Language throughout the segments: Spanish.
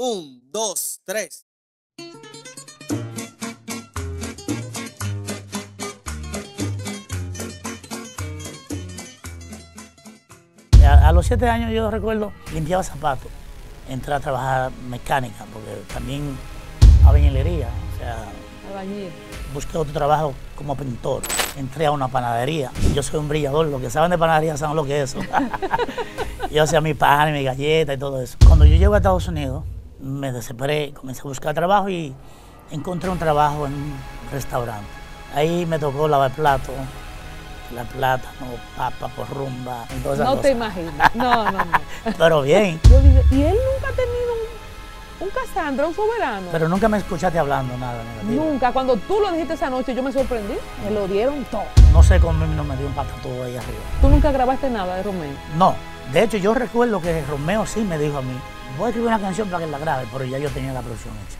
Un, dos, tres. A, los siete años yo recuerdo, limpiaba zapatos, entré a trabajar mecánica, porque también a bañilería, o sea... Busqué otro trabajo como pintor, entré a una panadería, yo soy un brillador, lo que saben de panadería saben lo que es eso. yo hacía mi pan y mi galleta y todo eso. Cuando yo llego a Estados Unidos, me desesperé, comencé a buscar trabajo y encontré un trabajo en un restaurante. Ahí me tocó lavar plato, la plata, no papa por rumba. no te imaginas. no, no, no. Pero bien. Yo dije, ¿y él nunca ha tenido un, un Casandra, un soberano? Pero nunca me escuchaste hablando nada negativo. Nunca, cuando tú lo dijiste esa noche yo me sorprendí, me lo dieron todo. No sé cómo no me dio un todo ahí arriba. ¿Tú nunca grabaste nada de Romeo? No, de hecho yo recuerdo que Romeo sí me dijo a mí, voy a escribir una canción para que la grabe, pero ya yo tenía la producción hecha.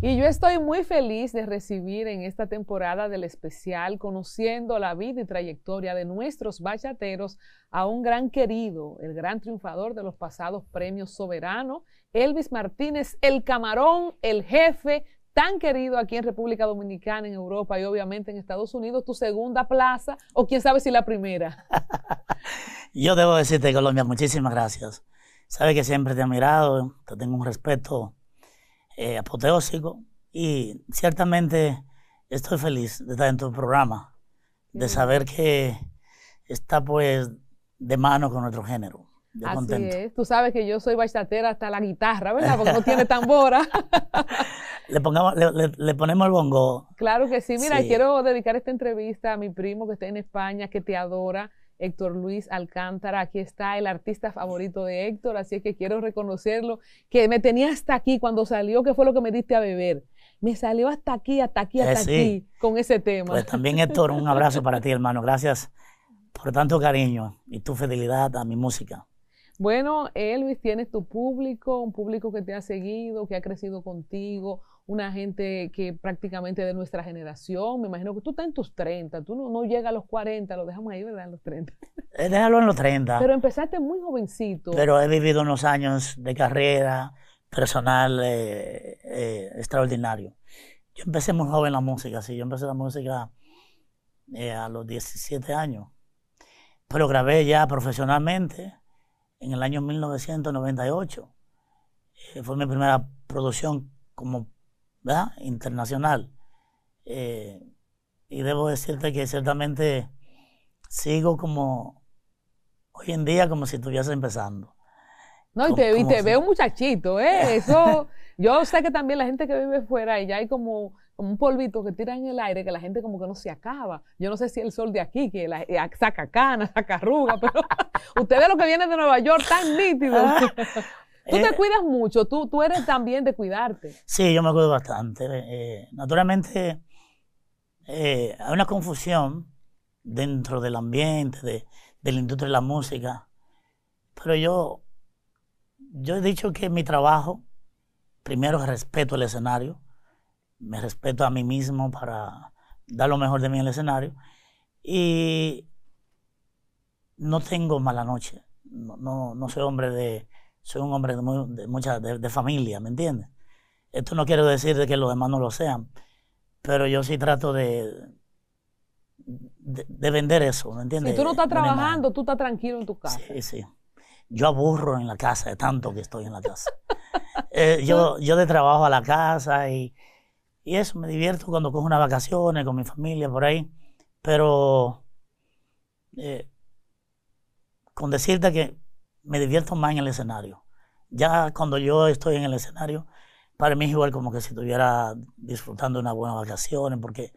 Y yo estoy muy feliz de recibir en esta temporada del especial, conociendo la vida y trayectoria de nuestros bachateros, a un gran querido, el gran triunfador de los pasados premios soberano, Elvis Martínez, el camarón, el jefe, tan querido aquí en República Dominicana, en Europa y obviamente en Estados Unidos, tu segunda plaza o quién sabe si la primera. Yo debo decirte, Colombia, muchísimas gracias. Sabes que siempre te ha mirado, te tengo un respeto eh, apoteósico y ciertamente estoy feliz de estar en tu programa, de saber que está pues de mano con nuestro género. Yo Así es. Tú sabes que yo soy bachatera hasta la guitarra, ¿verdad? Porque no tiene tambora. le, pongamos, le, ponemos el bongo. Claro que sí. Mira, quiero dedicar esta entrevista a mi primo que está en España, que te adora Héctor Luis Alcántara. Aquí está el artista favorito de Héctor, así es que quiero reconocerlo, que me tenía hasta aquí cuando salió, que fue lo que me diste a beber. Me salió hasta aquí, hasta aquí, eh, hasta aquí con ese tema. Pues también Héctor, un abrazo para ti, hermano. Gracias por tanto cariño y tu fidelidad a mi música. Bueno, Elvis, tienes tu público, un público que te ha seguido, que ha crecido contigo, una gente que prácticamente de nuestra generación. Me imagino que tú estás en tus 30, tú no, llegas a los 40, lo dejamos ahí, ¿verdad? En los 30. Eh, déjalo en los 30. Pero empezaste muy jovencito. Pero he vivido unos años de carrera personal eh, eh, extraordinario. Yo empecé muy joven la música, sí, yo empecé la música a los 17 años, pero grabé ya profesionalmente en el año 1998. fue mi primera producción como ¿verdad? internacional. Eh, y debo decirte que ciertamente sigo como hoy en día como si estuviese empezando. No, y te, te veo muchachito, ¿eh? Eso, yo sé que también la gente que vive fuera y ya hay como, un polvito que tira en el aire que la gente como que no se acaba. Yo no sé si el sol de aquí, que la, eh, saca canas, saca arrugas, pero ustedes lo que viene de Nueva York tan nítido. Tú te eh, cuidas mucho, tú, tú eres también de cuidarte. Sí, yo me cuido bastante. Eh, naturalmente, eh, hay una confusión dentro del ambiente, de, de, la industria de la música, pero yo, yo he dicho que mi trabajo, primero respeto el escenario, me respeto a mí mismo para dar lo mejor de mí en el escenario, y no tengo mala noche, no, no soy hombre de soy un hombre de, mucha, de, familia, ¿me entiendes? Esto no quiero decir de que los demás no lo sean, pero yo sí trato de, de, vender eso, ¿me entiendes? Si tú no estás trabajando, tú estás tranquilo en tu casa. Sí, sí. Yo aburro en la casa de tanto que estoy en la casa. Eh, yo, yo de trabajo a la casa y, eso, me divierto cuando cojo unas vacaciones con mi familia por ahí, pero eh, con decirte que me divierto más en el escenario. Ya cuando yo estoy en el escenario, para mí es igual como que si estuviera disfrutando una buena vacaciones, porque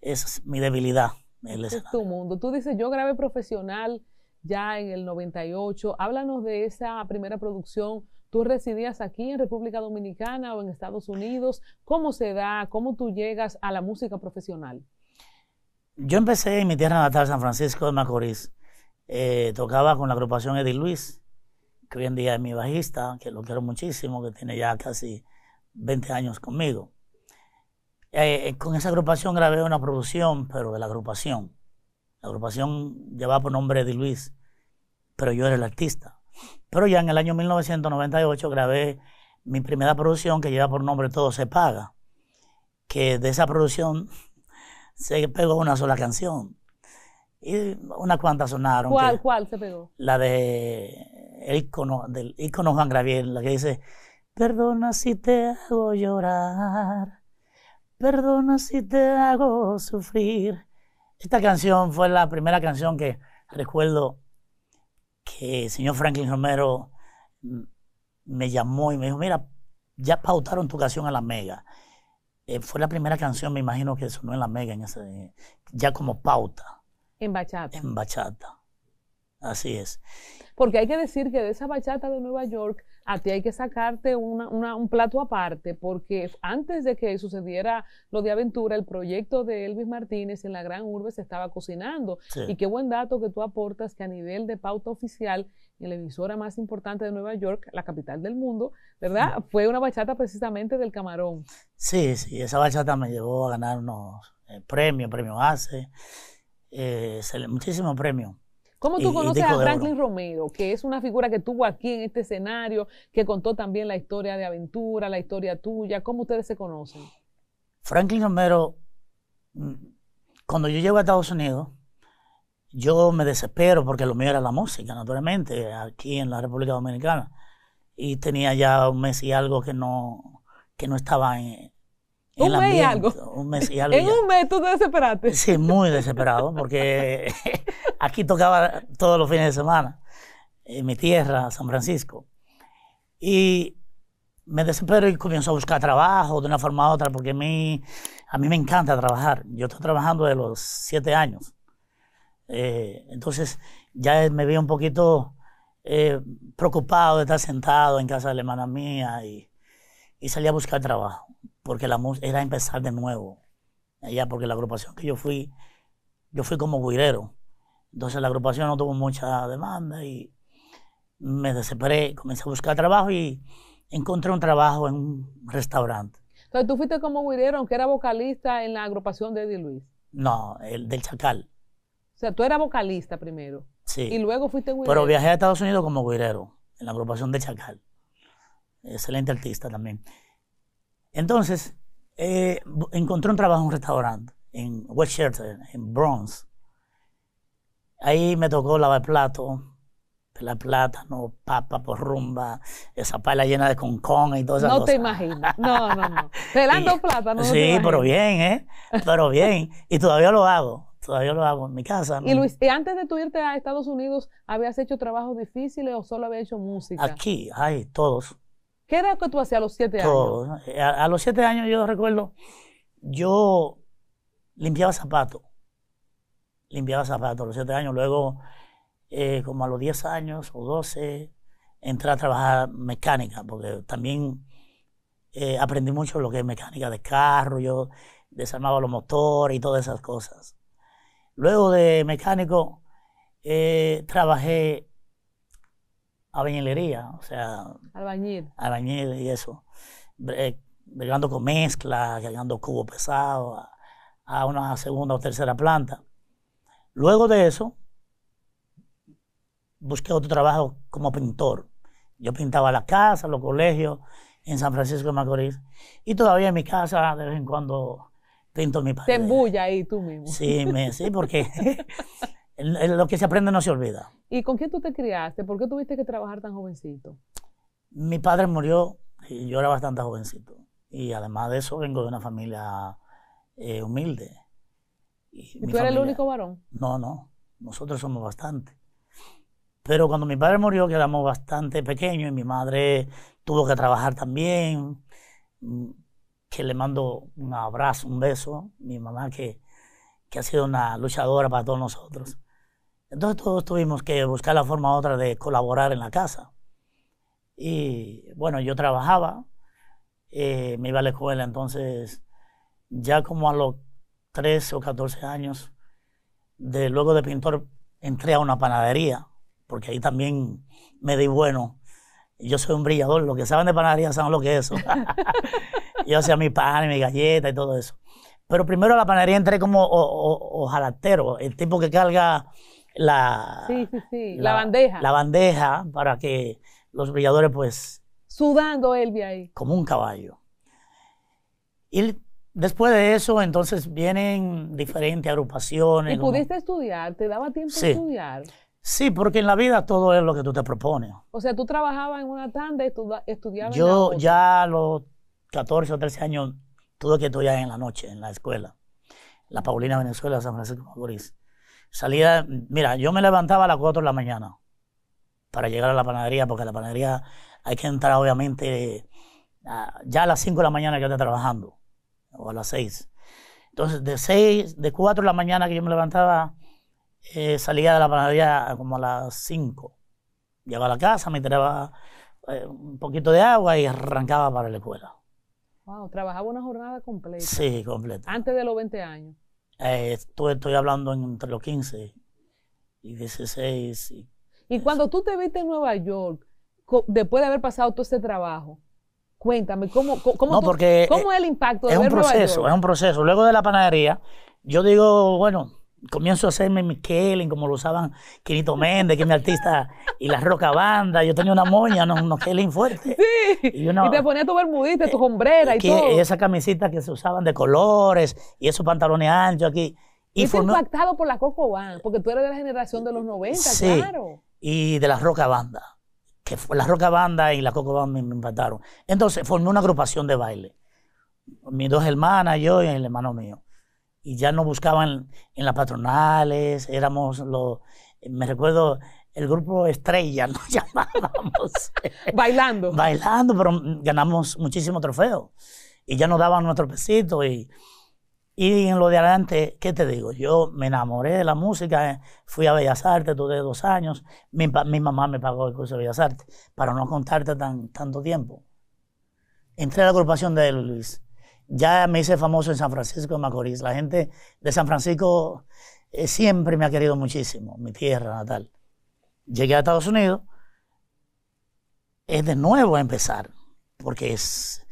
es mi debilidad. El es tu mundo. Tú dices, yo grabé profesional ya en el 98. Háblanos de esa primera producción. ¿Tú residías aquí en República Dominicana o en Estados Unidos? ¿Cómo se da? ¿Cómo tú llegas a la música profesional? Yo empecé en mi tierra natal, San Francisco de Macorís. Eh, tocaba con la agrupación Eddie Luis, que hoy en día es mi bajista, que lo quiero muchísimo, que tiene ya casi 20 años conmigo. Eh, eh, con esa agrupación grabé una producción, pero de la agrupación. La agrupación llevaba por nombre Eddie Luis, pero yo era el artista. Pero ya en el año 1998 grabé mi primera producción que lleva por nombre Todo se paga, que de esa producción se pegó una sola canción y unas cuantas sonaron. ¿Cuál, cuál se pegó? La de el icono del ícono Juan Gabriel, la que dice, perdona si te hago llorar, perdona si te hago sufrir. Esta canción fue la primera canción que recuerdo que el señor Franklin Romero me llamó y me dijo, mira, ya pautaron tu canción a la mega. Eh, fue la primera canción, me imagino, que sonó en la mega, ya como pauta. En bachata. En bachata. Así es. Porque hay que decir que de esa bachata de Nueva York, a ti hay que sacarte un plato aparte, porque antes de que sucediera lo de Aventura, el proyecto de Elvis Martínez en la gran urbe se estaba cocinando. Y qué buen dato que tú aportas que a nivel de pauta oficial, en la emisora más importante de Nueva York, la capital del mundo, ¿verdad? Mm. Fue una bachata precisamente del Camarón. Sí, sí, esa bachata me llevó a ganar unos premios, eh, premios, premio ACE eh, muchísimo premio premios. ¿Cómo tú eh, conoces a Franklin Romero, que es una figura que tuvo aquí en este escenario, que contó también la historia de aventura, la historia tuya? ¿Cómo ustedes se conocen? Franklin Romero, mm, cuando yo llego a Estados Unidos, yo me desespero porque lo mío era la música, naturalmente, aquí en la República Dominicana. Y tenía ya un mes y algo que no, que no estaba en, un mes y algo. Un mes y En un mes tú te desesperaste. Sí, muy desesperado, porque aquí tocaba todos los fines de semana, en mi tierra, San Francisco. Y me desespero y comienzo a buscar trabajo de una forma u otra, porque a mí, a mí me encanta trabajar. Yo estoy trabajando de los siete años. Eh, entonces ya me vi un poquito eh, preocupado de estar sentado en casa de la hermana mía y, y salí a buscar trabajo porque la música era empezar de nuevo. Allá, porque la agrupación que yo fui, yo fui como guirero. Entonces la agrupación no tuvo mucha demanda y me desesperé, comencé a buscar trabajo y encontré un trabajo en un restaurante. Entonces tú fuiste como guirero, aunque era vocalista en la agrupación de Eddie Luis. No, el del Chacal. O sea, tú eras vocalista primero. Sí. Y luego fuiste guirero. Pero viajé a Estados Unidos como guirero, en la agrupación de Chacal. Excelente artista también. Entonces, eh, encontré un trabajo en un restaurante, en Westchester, en Bronx. Ahí me tocó lavar plato, pelar plátano, papa por rumba, esa pala llena de concón y todas esas no cosas. No te imaginas, no, no, no. Pelando plata, No sí, pero bien, ¿eh? Pero bien. Y todavía lo hago, todavía lo hago en mi casa. Y Luis, ¿y antes de tú irte a Estados Unidos, habías hecho trabajos difíciles o solo habías hecho música? Aquí, ay, todos ¿Qué era que tú hacías a los siete años? Eh, a, los siete años yo recuerdo, yo limpiaba zapatos. Limpiaba zapatos a los siete años. Luego, eh, como a los diez años o doce, entré a trabajar mecánica, porque también eh, aprendí mucho lo que es mecánica de carro. Yo desarmaba los motores y todas esas cosas. Luego de mecánico, trabajé albañilería, o sea... Albañil. Albañil y eso. pegando eh, con mezcla, cargando cubo pesado a, una segunda o tercera planta. Luego de eso, busqué otro trabajo como pintor. Yo pintaba las casas, los colegios en San Francisco de Macorís. Y todavía en mi casa, de vez en cuando, pinto mi pared. Te embulla ahí tú mismo. Sí, sí porque Lo que se aprende no se olvida. ¿Y con quién tú te criaste? ¿Por qué tuviste que trabajar tan jovencito? Mi padre murió y yo era bastante jovencito. Y además de eso, vengo de una familia eh, humilde. ¿Y, tú eres el único varón? No, no. Nosotros somos bastante. Pero cuando mi padre murió, que éramos bastante pequeños, y mi madre tuvo que trabajar también, mm, que le mando un abrazo, un beso, mi mamá que, que ha sido una luchadora para todos nosotros. Entonces todos tuvimos que buscar la forma otra de colaborar en la casa. Y bueno, yo trabajaba, eh, me iba a la escuela, entonces ya como a los 13 o 14 años, de, luego de pintor entré a una panadería, porque ahí también me di bueno. Yo soy un brillador, lo que saben de panadería saben lo que es eso. yo hacía mi pan y mi galleta y todo eso. Pero primero a la panadería entré como ojalatero, el tipo que carga la, La, bandeja. La bandeja para que los brilladores pues... Sudando Elvi ahí. Como un caballo. Y después de eso, entonces vienen diferentes agrupaciones. ¿Y pudiste estudiar? ¿Te daba tiempo sí. estudiar? Sí, porque en la vida todo es lo que tú te propones. O sea, tú trabajabas en una tanda y estudiabas Yo ya a los 14 o 13 años tuve que estudiar en la noche, en la escuela. La Paulina Venezuela, San Francisco de Macorís. Salía, mira, yo me levantaba a las 4 de la mañana para llegar a la panadería, porque a la panadería hay que entrar obviamente ya a las 5 de la mañana que está trabajando, o a las 6. Entonces, de 6, de 4 de la mañana que yo me levantaba, eh, salía de la panadería como a las 5. Llegaba a la casa, me tiraba eh, un poquito de agua y arrancaba para la escuela. Wow, trabajaba una jornada completa. Sí, completa. Antes de los 20 años. Eh, estoy, estoy hablando entre los 15 y 16. Y, cuando tú te viste en Nueva York, después de haber pasado todo ese trabajo, cuéntame, ¿cómo, cómo, es el impacto de Es un proceso, es un proceso. Luego de la panadería, yo digo, bueno, comienzo a hacerme mi Kellen, como lo usaban Quinito Méndez, que es mi artista, y la Roca Banda. Yo tenía una moña, unos, no Kellen fuertes. Y, te ponía eh, tu bermudita, tu hombrera y, todo. Y esas camisitas que se usaban de colores, y esos pantalones anchos aquí. Y, fue impactado por la Coco Band, porque tú eres de la generación de los 90, claro. Y de la Roca Banda. Que fue, la Roca Banda y la Coco Band me, me impactaron. Entonces formé una agrupación de baile. Mis dos hermanas, yo y el hermano mío y ya no buscaban en las patronales, éramos los, me recuerdo, el grupo estrella, nos llamábamos. Bailando. Bailando, pero ganamos muchísimos trofeos. Y ya nos daban nuestros pesito y, y en lo de adelante, ¿qué te digo? Yo me enamoré de la música, fui a Bellas Artes, tuve dos años, mi, mamá me pagó el curso de Bellas Artes, para no contarte tan, tanto tiempo. Entré a la agrupación de Luis ya me hice famoso en San Francisco de Macorís. La gente de San Francisco eh, siempre me ha querido muchísimo, mi tierra natal. Llegué a Estados Unidos, es de nuevo empezar, porque es,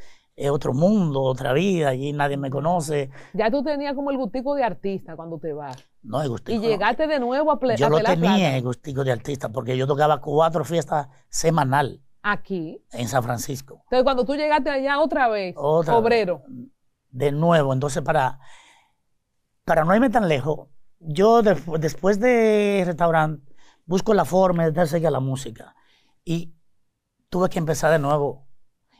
otro mundo, otra vida, allí nadie me conoce. Ya tú tenías como el gustico de artista cuando te vas. No, el gustico. Y llegaste de nuevo a, Pletar. yo a tenía el gustico de artista porque yo tocaba cuatro fiestas semanal. Aquí. En San Francisco. Entonces, cuando tú llegaste allá otra vez, obrero. De nuevo, entonces para, para no irme tan lejos, yo después de restaurante busco la forma de darse a la música. Y tuve que empezar de nuevo.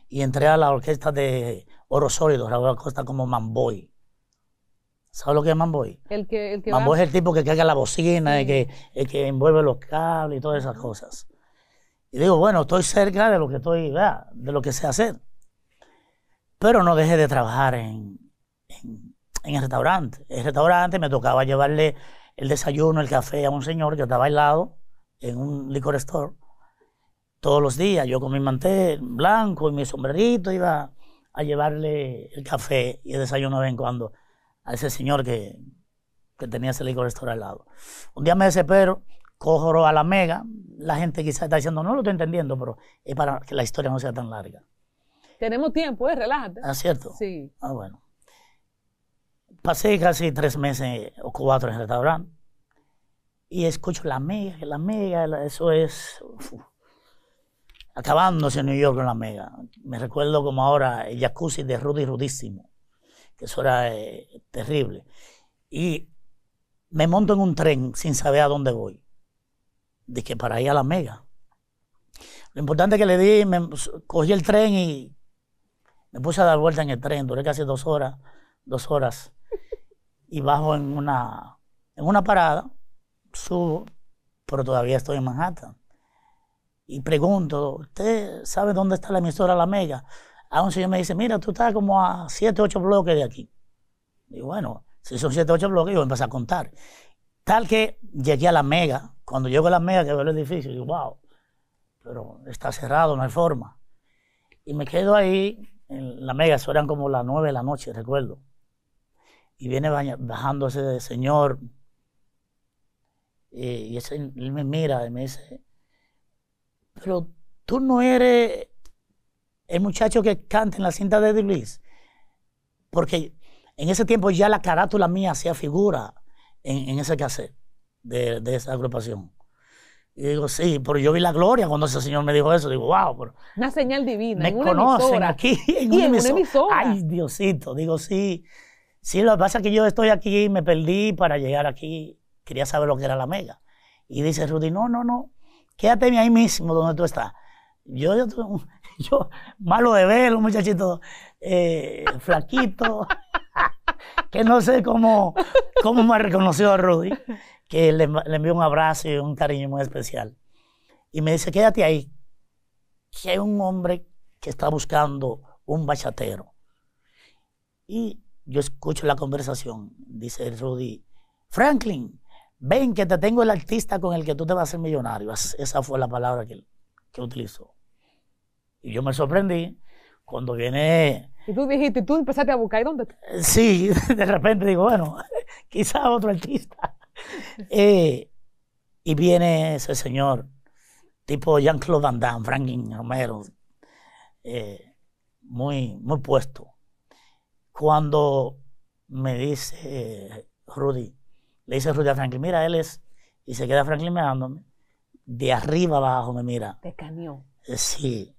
Y entré a la orquesta de Oro Sólido, Raúl Acosta, como Mamboy. ¿Sabes lo que es Mamboy? El que, el Mamboy es el tipo que carga la bocina, que, el que envuelve los cables y todas esas cosas. Y digo, bueno, estoy cerca de lo que estoy, de lo que sé hacer. Pero no dejé de trabajar en, el restaurante. En el restaurante me tocaba llevarle el desayuno, el café a un señor que estaba aislado en un licor store todos los días. Yo con mi mantel blanco y mi sombrerito iba a llevarle el café y el desayuno de vez en cuando a ese señor que, tenía ese licor store al lado. Un día me desespero cojoro a la mega, la gente quizás está diciendo, no lo estoy entendiendo, pero es para que la historia no sea tan larga. Tenemos tiempo, ¿eh? Relájate. Ah, cierto. Sí. Ah, bueno. Pasé casi tres meses o cuatro en el restaurante y escucho la mega, la mega, eso es acabándose en New York con la mega. Me recuerdo como ahora el jacuzzi de Rudy Rudísimo, que eso era eh, terrible. Y me monto en un tren sin saber a dónde voy de que para ir a La Mega, Lo importante que le di, me cogí el tren y me puse a dar vuelta en el tren, duré casi dos horas, dos horas, y bajo en una, en una parada, subo, pero todavía estoy en Manhattan. Y pregunto, ¿usted sabe dónde está la emisora La Mega? A un señor me dice, mira, tú estás como a 7, 8 bloques de aquí. Y bueno, si son 7, 8 bloques, yo voy a empezar a contar. Tal que llegué a La Mega, cuando llego a la mega que veo el edificio, digo, wow, pero está cerrado, no hay forma. Y me quedo ahí en la mega, eso eran como las nueve de la noche, recuerdo. Y viene bajando ese señor, eh, y ese, él me mira y me dice, pero tú no eres el muchacho que canta en la cinta de Edilis, Porque en ese tiempo ya la carátula mía hacía figura en, en ese cassette de, esa agrupación. Y digo, sí, pero yo vi la gloria cuando ese señor me dijo eso. Digo, wow, pero. Una señal divina. Me en conocen aquí. En, una, Ay, Diosito. Digo, sí. Sí, lo que pasa es que yo estoy aquí, me perdí para llegar aquí. Quería saber lo que era la mega. Y dice Rudy, no, no, no. Quédate ahí mismo donde tú estás. Yo, yo, yo malo de ver, un muchachito eh, flaquito, que no sé cómo, cómo me reconocido a Rudy que le, envió un abrazo y un cariño muy especial. Y me dice, quédate ahí, que hay un hombre que está buscando un bachatero. Y yo escucho la conversación, dice Rudy, Franklin, ven que te tengo el artista con el que tú te vas a hacer millonario. Esa fue la palabra que, que utilizó. Y yo me sorprendí cuando viene... Y tú dijiste, tú empezaste a buscar, ¿y dónde? Sí, de repente digo, bueno, quizás otro artista. Eh, y viene ese señor, tipo Jean-Claude Van Damme, Franklin Romero, eh, muy, muy puesto. Cuando me dice eh, Rudy, le dice Rudy a Franklin, mira, él es, y se queda Franklin mirándome, de arriba abajo me mira. De cañón. Sí.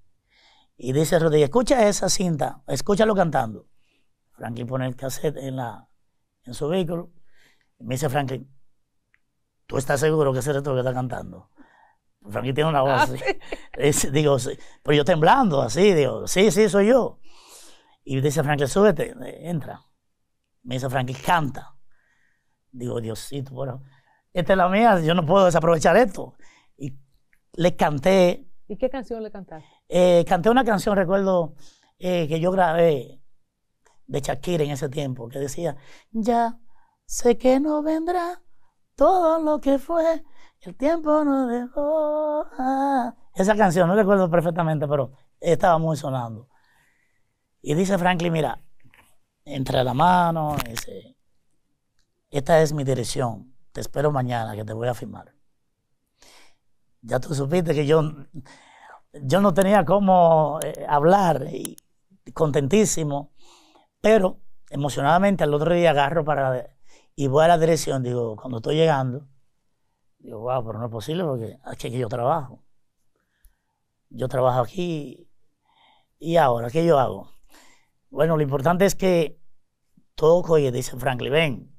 Y dice Rudy, escucha esa cinta, escúchalo cantando. Franklin pone el cassette en, la, en su vehículo. me dice Franklin, ¿tú estás seguro que ese eres tú que está cantando? Frankie tiene una voz ah, así. digo, pero yo temblando así, digo, sí, sí, soy yo. Y dice Frankie, súbete, eh, entra. Me dice Frankie, canta. Digo, Diosito, bueno, esta es la mía, yo no puedo desaprovechar esto. Y le canté. ¿Y qué canción le cantaste? Eh, canté una canción, recuerdo, eh, que yo grabé de Shakira en ese tiempo, que decía, ya sé que no vendrá todo lo que fue, el tiempo nos dejó. Ah, esa canción, no recuerdo perfectamente, pero estaba muy sonando. Y dice Franklin, mira, entre la mano, dice, esta es mi dirección, te espero mañana que te voy a firmar. Ya tú supiste que yo, yo no tenía cómo eh, hablar, y contentísimo, pero emocionadamente al otro día agarro para y voy a la dirección, digo, cuando estoy llegando, digo, wow, pero no es posible porque aquí ah, es que yo trabajo. Yo trabajo aquí y ahora, ¿qué yo hago? Bueno, lo importante es que toco y dice Franklin, ven,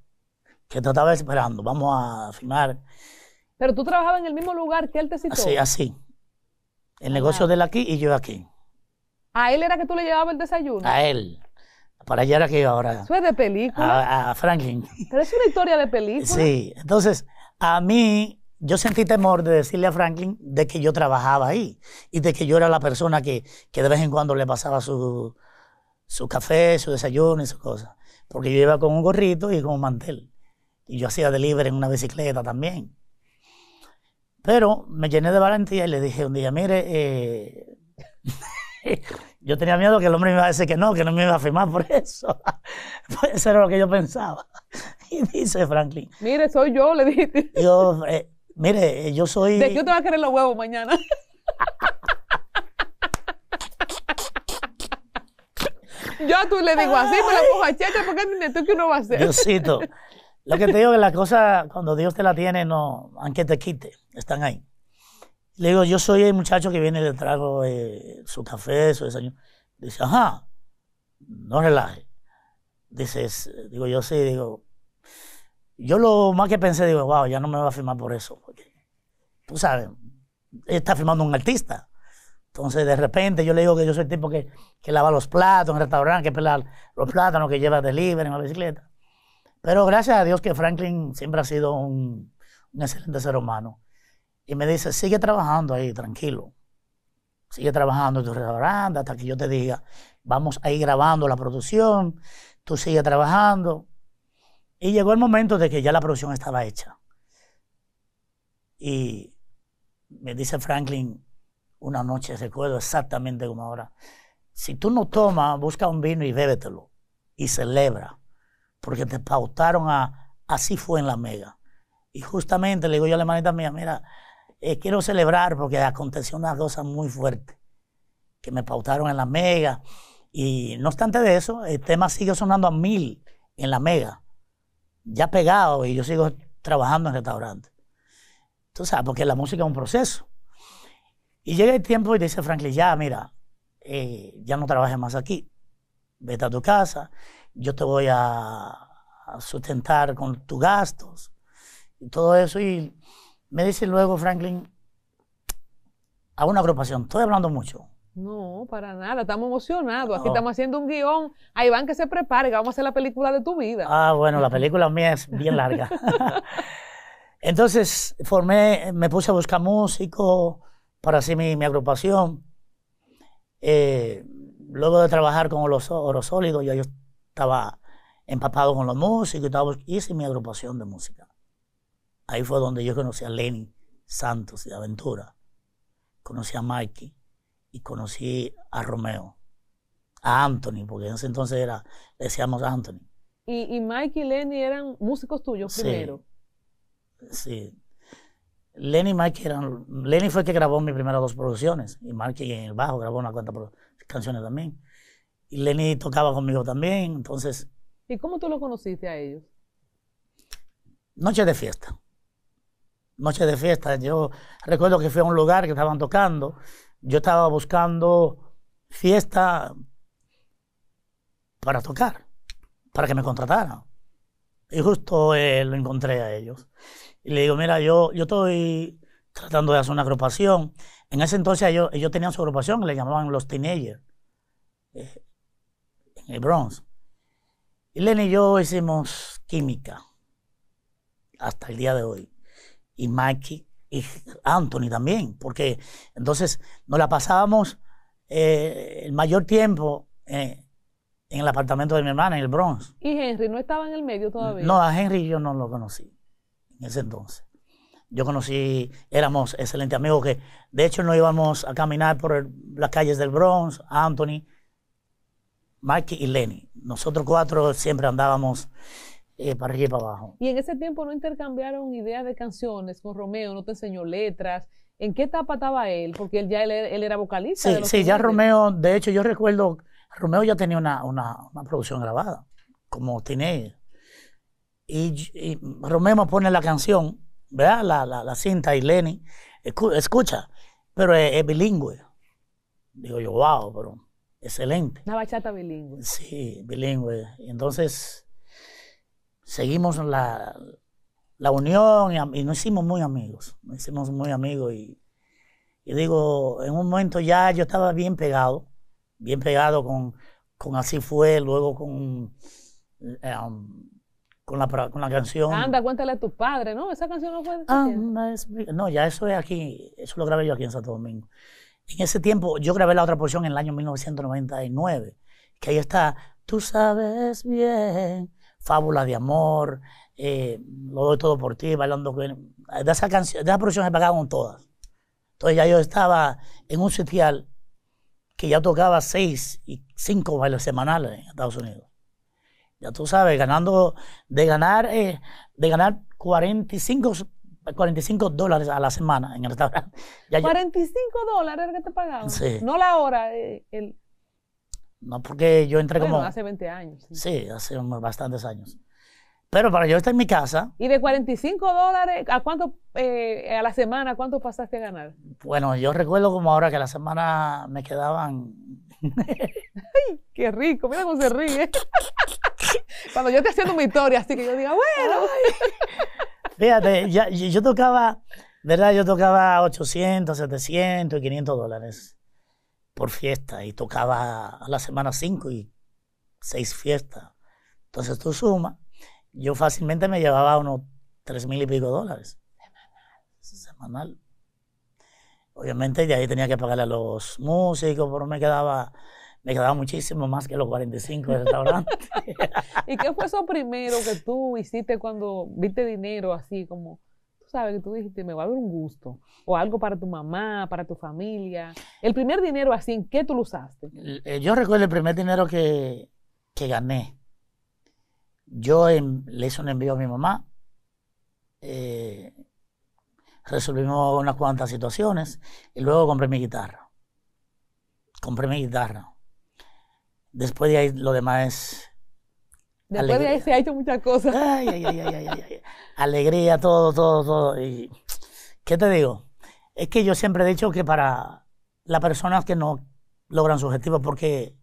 que te estaba esperando, vamos a firmar. Pero tú trabajabas en el mismo lugar que él te citó. Así, así. El negocio de él aquí y yo aquí. ¿A él era que tú le llevabas el desayuno? A él para allá era que yo ahora. Eso es de película. A, Franklin. Pero es una historia de película. Sí, entonces a mí yo sentí temor de decirle a Franklin de que yo trabajaba ahí y de que yo era la persona que, de vez en cuando le pasaba su, su café, su desayuno y sus cosas. Porque yo iba con un gorrito y con un mantel. Y yo hacía delivery en una bicicleta también. Pero me llené de valentía y le dije un día, mire, eh yo tenía miedo que el hombre me iba a decir que no, que no me iba a firmar por eso. Pues eso era lo que yo pensaba. Y dice Franklin. Mire, soy yo, le dije. Yo, eh, mire, eh, yo soy... ¿De te va a querer los huevos mañana? yo a tú le digo así, me la cojo a qué porque tú que uno va a hacer. Diosito, lo que te digo es que la cosa, cuando Dios te la tiene, no, aunque te quite, están ahí. Le digo, yo soy el muchacho que viene y le trago eh, su café, su desayuno. Dice, ajá, no relaje. Dice, digo, yo sí, digo, yo lo más que pensé, digo, wow, ya no me va a firmar por eso. Porque, tú sabes, está firmando un artista. Entonces, de repente, yo le digo que yo soy el tipo que, lava los platos en el restaurante, que pela los plátanos, que lleva delivery en la bicicleta. Pero gracias a Dios que Franklin siempre ha sido un excelente ser humano. Y me dice, sigue trabajando ahí, tranquilo. Sigue trabajando en tu restaurante hasta que yo te diga, vamos a ir grabando la producción, tú sigue trabajando. Y llegó el momento de que ya la producción estaba hecha. Y me dice Franklin, una noche, recuerdo exactamente como ahora, si tú no tomas, busca un vino y bébetelo y celebra, porque te pautaron a, así fue en la mega. Y justamente le digo yo a la hermanita mía, mira, eh, quiero celebrar porque aconteció una cosa muy fuerte que me pautaron en la mega. Y no obstante de eso, el tema sigue sonando a mil en la mega, ya pegado, y yo sigo trabajando en restaurantes. Tú sabes, porque la música es un proceso. Y llega el tiempo y dice Franklin, ya, mira, eh, ya no trabajes más aquí, vete a tu casa, yo te voy a, a sustentar con tus gastos y todo eso. Y me dice luego Franklin a una agrupación, estoy hablando mucho. No, para nada, estamos emocionados. Aquí estamos haciendo un guión. A Iván que se prepare, que vamos a hacer la película de tu vida. Ah, bueno, la película mía es bien larga. Entonces formé, me puse a buscar músico para hacer mi, agrupación. Eh, luego de trabajar con los oros yo estaba empapado con los músicos y hice mi agrupación de música. Ahí fue donde yo conocí a Lenny Santos de Aventura, conocí a Mikey y conocí a Romeo, a Anthony, porque en ese entonces era, le decíamos Anthony. ¿Y, y Mikey y Lenny eran músicos tuyos primero? Sí. Lenny y Mikey eran. Lenny fue el que grabó mis primeras dos producciones, y Mikey en el bajo grabó una cuanta canciones también. Y Lenny tocaba conmigo también, entonces. ¿Y cómo tú lo conociste a ellos? Noche de fiesta noche de fiesta. Yo recuerdo que fui a un lugar que estaban tocando. Yo estaba buscando fiesta para tocar, para que me contrataran. Y justo eh, lo encontré a ellos. Y le digo, mira, yo, yo estoy tratando de hacer una agrupación. En ese entonces ellos, tenían su agrupación, le llamaban los teenagers, eh, en el Bronx. Y Lenny y yo hicimos química hasta el día de hoy y Mikey y Anthony también, porque entonces nos la pasábamos eh, el mayor tiempo eh, en el apartamento de mi hermana, en el Bronx. ¿Y Henry no estaba en el medio todavía? No, a Henry yo no lo conocí en ese entonces. Yo conocí, éramos excelentes amigos que de hecho nos íbamos a caminar por las calles del Bronx, Anthony, Mikey y Lenny. Nosotros cuatro siempre andábamos eh, para arriba y abajo. Y en ese tiempo no intercambiaron ideas de canciones con Romeo, no te enseñó letras. ¿En qué etapa estaba él? Porque él ya él, era vocalista. Sí, sí ya Romeo, de hecho yo recuerdo, Romeo ya tenía una, una, una producción grabada, como tiene. Y, Romeo pone la canción, ¿verdad? La, cinta y Lenny, escucha, pero es, bilingüe. Digo yo, wow, pero excelente. Una bachata bilingüe. Sí, bilingüe. Entonces seguimos la, unión y, nos hicimos muy amigos, nos hicimos muy amigos y, digo, en un momento ya yo estaba bien pegado, bien pegado con, Así Fue, luego con, eh, con, la, canción. Anda, cuéntale a tu padre, ¿no? Esa canción no fue... Anda, ah, no, ya eso es aquí, eso lo grabé yo aquí en Santo Domingo. En ese tiempo yo grabé la otra porción en el año 1999, que ahí está, tú sabes bien fábulas de amor, eh, lo doy todo por ti, bailando con... De, esa canción, de esas pagaban todas. Entonces ya yo estaba en un sitial que ya tocaba seis y cinco bailes semanales en Estados Unidos. Ya tú sabes, ganando, de ganar, eh, de ganar 45, 45 dólares a la semana en el restaurante. Ya ¿45 dólares que te pagaban? Sí. No la hora, eh, el, no porque yo entré bueno, como... hace 20 años. Sí, hace bastantes años. Pero para yo estar en mi casa... ¿Y de 45 dólares a cuánto eh, a la semana, cuánto pasaste a ganar? Bueno, yo recuerdo como ahora que a la semana me quedaban... ¡Ay, qué rico! Mira cómo se ríe. Cuando yo estoy haciendo mi historia, así que yo diga, bueno... Fíjate, ya, yo tocaba, ¿verdad? Yo tocaba 800, 700, 500 dólares por fiesta y tocaba a la semana cinco y seis fiestas. Entonces tú sumas, yo fácilmente me llevaba unos tres mil y pico dólares. Semanal. Semanal. Obviamente de ahí tenía que pagarle a los músicos, pero me quedaba, me quedaba muchísimo más que los 45 del restaurante. ¿Y qué fue eso primero que tú hiciste cuando viste dinero así como sabes que tú dijiste, me va a dar un gusto, o algo para tu mamá, para tu familia. El primer dinero así, ¿en qué tú lo usaste? Eh, yo recuerdo el primer dinero que, gané. Yo le hice un envío a mi mamá, eh, resolvimos unas cuantas situaciones y luego compré mi guitarra. Compré mi guitarra. Después de ahí lo demás es Después de ahí se ha hecho muchas cosas. Alegría, todo, todo, todo. Y, ¿Qué te digo? Es que yo siempre he dicho que para las personas que no logran su objetivos porque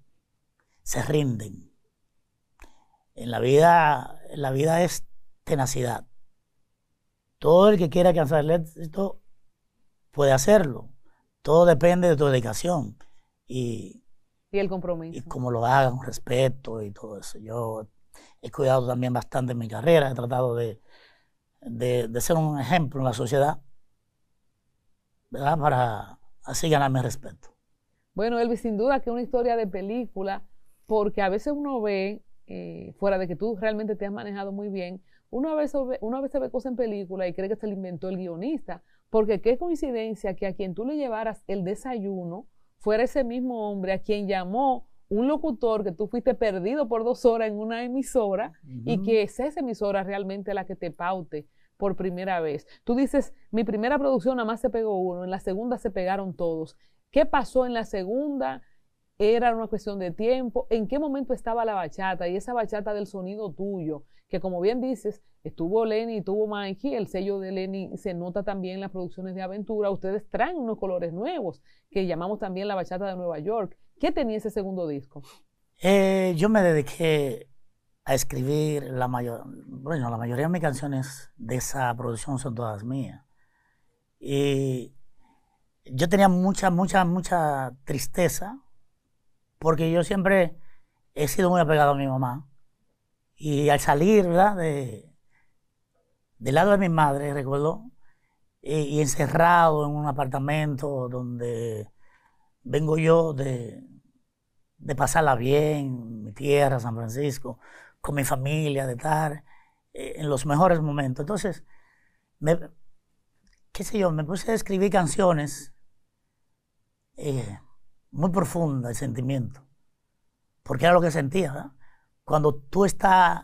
se rinden. En la vida, la vida es tenacidad. Todo el que quiera alcanzar el éxito puede hacerlo. Todo depende de tu dedicación. Y, el compromiso. Y cómo lo hagan, con respeto y todo eso. Yo he cuidado también bastante mi carrera, he tratado de, ser un ejemplo en la sociedad, ¿verdad? Para así ganarme respeto. Bueno, Elvis, sin duda que es una historia de película, porque a veces uno ve, eh, fuera de que tú realmente te has manejado muy bien, uno a, veces ve, uno a ve cosas en película y cree que se lo inventó el guionista, porque qué coincidencia que a quien tú le llevaras el desayuno fuera ese mismo hombre a quien llamó un locutor que tú fuiste perdido por dos horas en una emisora y que es esa emisora realmente la que te paute por primera vez. Tú dices, mi primera producción nada más se pegó uno, en la segunda se pegaron todos. ¿Qué pasó en la segunda? Era una cuestión de tiempo. ¿En qué momento estaba la bachata? Y esa bachata del sonido tuyo, que como bien dices, estuvo Lenny, tuvo Mikey, el sello de Lenny se nota también en las producciones de aventura. Ustedes traen unos colores nuevos, que llamamos también la bachata de Nueva York. ¿Qué tenía ese segundo disco? Eh, yo me dediqué a escribir la mayor, bueno, la mayoría de mis canciones de esa producción son todas mías. Y yo tenía mucha, mucha, mucha tristeza porque yo siempre he sido muy apegado a mi mamá. Y al salir, ¿verdad? De, del lado de mi madre, recuerdo, eh, y encerrado en un apartamento donde vengo yo de, pasarla bien, mi tierra, San Francisco, con mi familia, de estar eh, en los mejores momentos. Entonces, qué sé yo, me puse a escribir canciones eh, muy profundas el sentimiento, porque era lo que sentía. Cuando tú estás,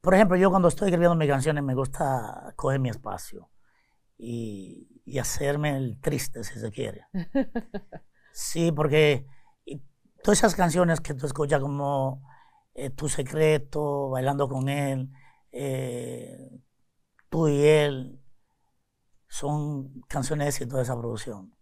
por ejemplo, yo cuando estoy escribiendo mis canciones me gusta coger mi espacio y hacerme el triste, si se quiere. Sí, porque todas esas canciones que tú escuchas como eh, Tu Secreto, Bailando con Él, eh, Tú y Él, son canciones de toda esa producción.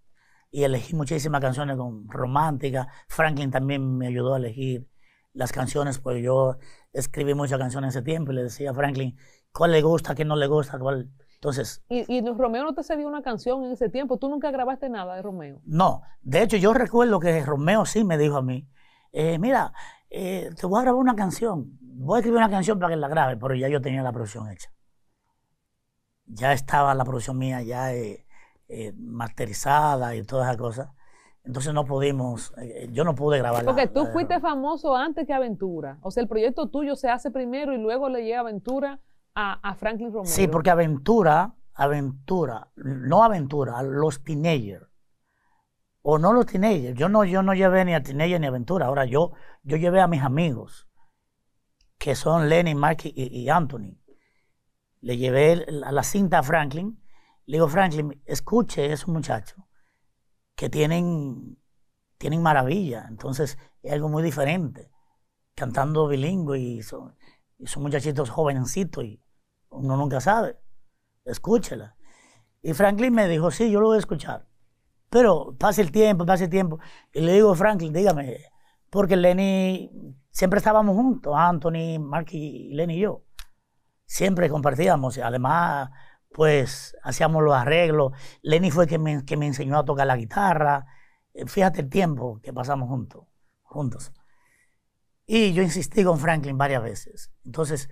Y elegí muchísimas canciones con románticas. Franklin también me ayudó a elegir las canciones, porque yo escribí muchas canciones ese tiempo y le decía a Franklin cuál le gusta, qué no le gusta, cuál entonces. Y, y Romeo no te cedió una canción en ese tiempo. Tú nunca grabaste nada de Romeo. No. De hecho, yo recuerdo que Romeo sí me dijo a mí: eh, Mira, eh, te voy a grabar una canción. Voy a escribir una canción para que la grabe. Pero ya yo tenía la producción hecha. Ya estaba la producción mía ya eh, masterizada y todas esas cosas. Entonces no pudimos, yo no pude grabar. Porque tú fuiste famoso antes que Aventura. O sea, el proyecto tuyo se hace primero y luego le llega Aventura a, Franklin Romero. Sí, porque Aventura, Aventura, no Aventura, los teenagers. O no los teenagers. Yo no, yo no llevé ni a teenagers ni a Aventura. Ahora yo, yo llevé a mis amigos, que son Lenny, Mark y, Anthony. Le llevé a la cinta a Franklin. Le digo, Franklin, escuche a esos muchachos que tienen, tienen maravilla. Entonces es algo muy diferente. Cantando bilingüe y son, son muchachitos jovencitos y, uno nunca sabe. Escúchela. Y Franklin me dijo, sí, yo lo voy a escuchar. Pero pasa el tiempo, pase el tiempo. Y le digo, Franklin, dígame, porque Lenny, siempre estábamos juntos, Anthony, Mark y Lenny y yo. Siempre compartíamos. Además, pues hacíamos los arreglos. Lenny fue quien me, enseñó a tocar la guitarra. Eh, fíjate el tiempo que pasamos juntos. juntos. Y yo insistí con Franklin varias veces. Entonces,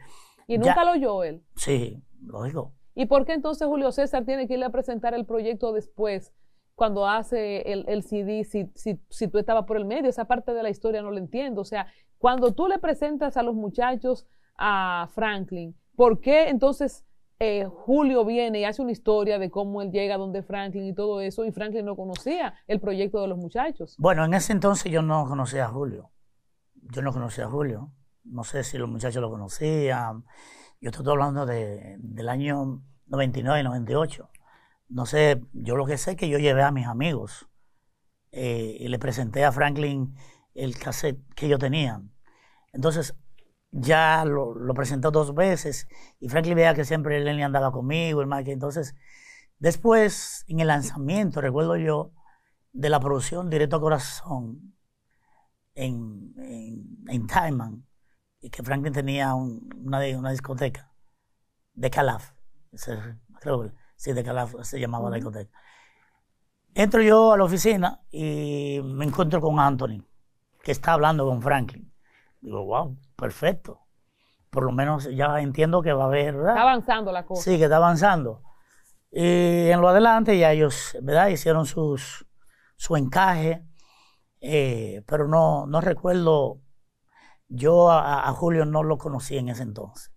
¿Y nunca lo oyó él? Sí, lo digo ¿Y por qué entonces Julio César tiene que irle a presentar el proyecto después, cuando hace el, el CD, si, si, tú estabas por el medio? Esa parte de la historia no la entiendo. O sea, cuando tú le presentas a los muchachos a Franklin, ¿por qué entonces eh, Julio viene y hace una historia de cómo él llega donde Franklin y todo eso, y Franklin no conocía el proyecto de los muchachos? Bueno, en ese entonces yo no conocía a Julio. Yo no conocía a Julio no sé si los muchachos lo conocían. Yo estoy hablando del año 99, 98. No sé, yo lo que sé es que yo llevé a mis amigos eh, y le presenté a Franklin el cassette que yo tenía. Entonces, ya lo, lo presentó dos veces y Franklin veía que siempre Lenny andaba conmigo, el Entonces, después, en el lanzamiento, recuerdo yo, de la producción Directo a Corazón en, en, en y que Franklin tenía una, una, discoteca de Calaf. creo creo, sí, de Calaf se llamaba la discoteca. Entro yo a la oficina y me encuentro con Anthony, que está hablando con Franklin. Digo, wow, perfecto. Por lo menos ya entiendo que va a haber, ¿verdad? Está avanzando la cosa. Sí, que está avanzando. Y en lo adelante ya ellos, ¿verdad? Hicieron sus, su encaje, eh, pero no, no recuerdo yo a, Julio no lo conocí en ese entonces.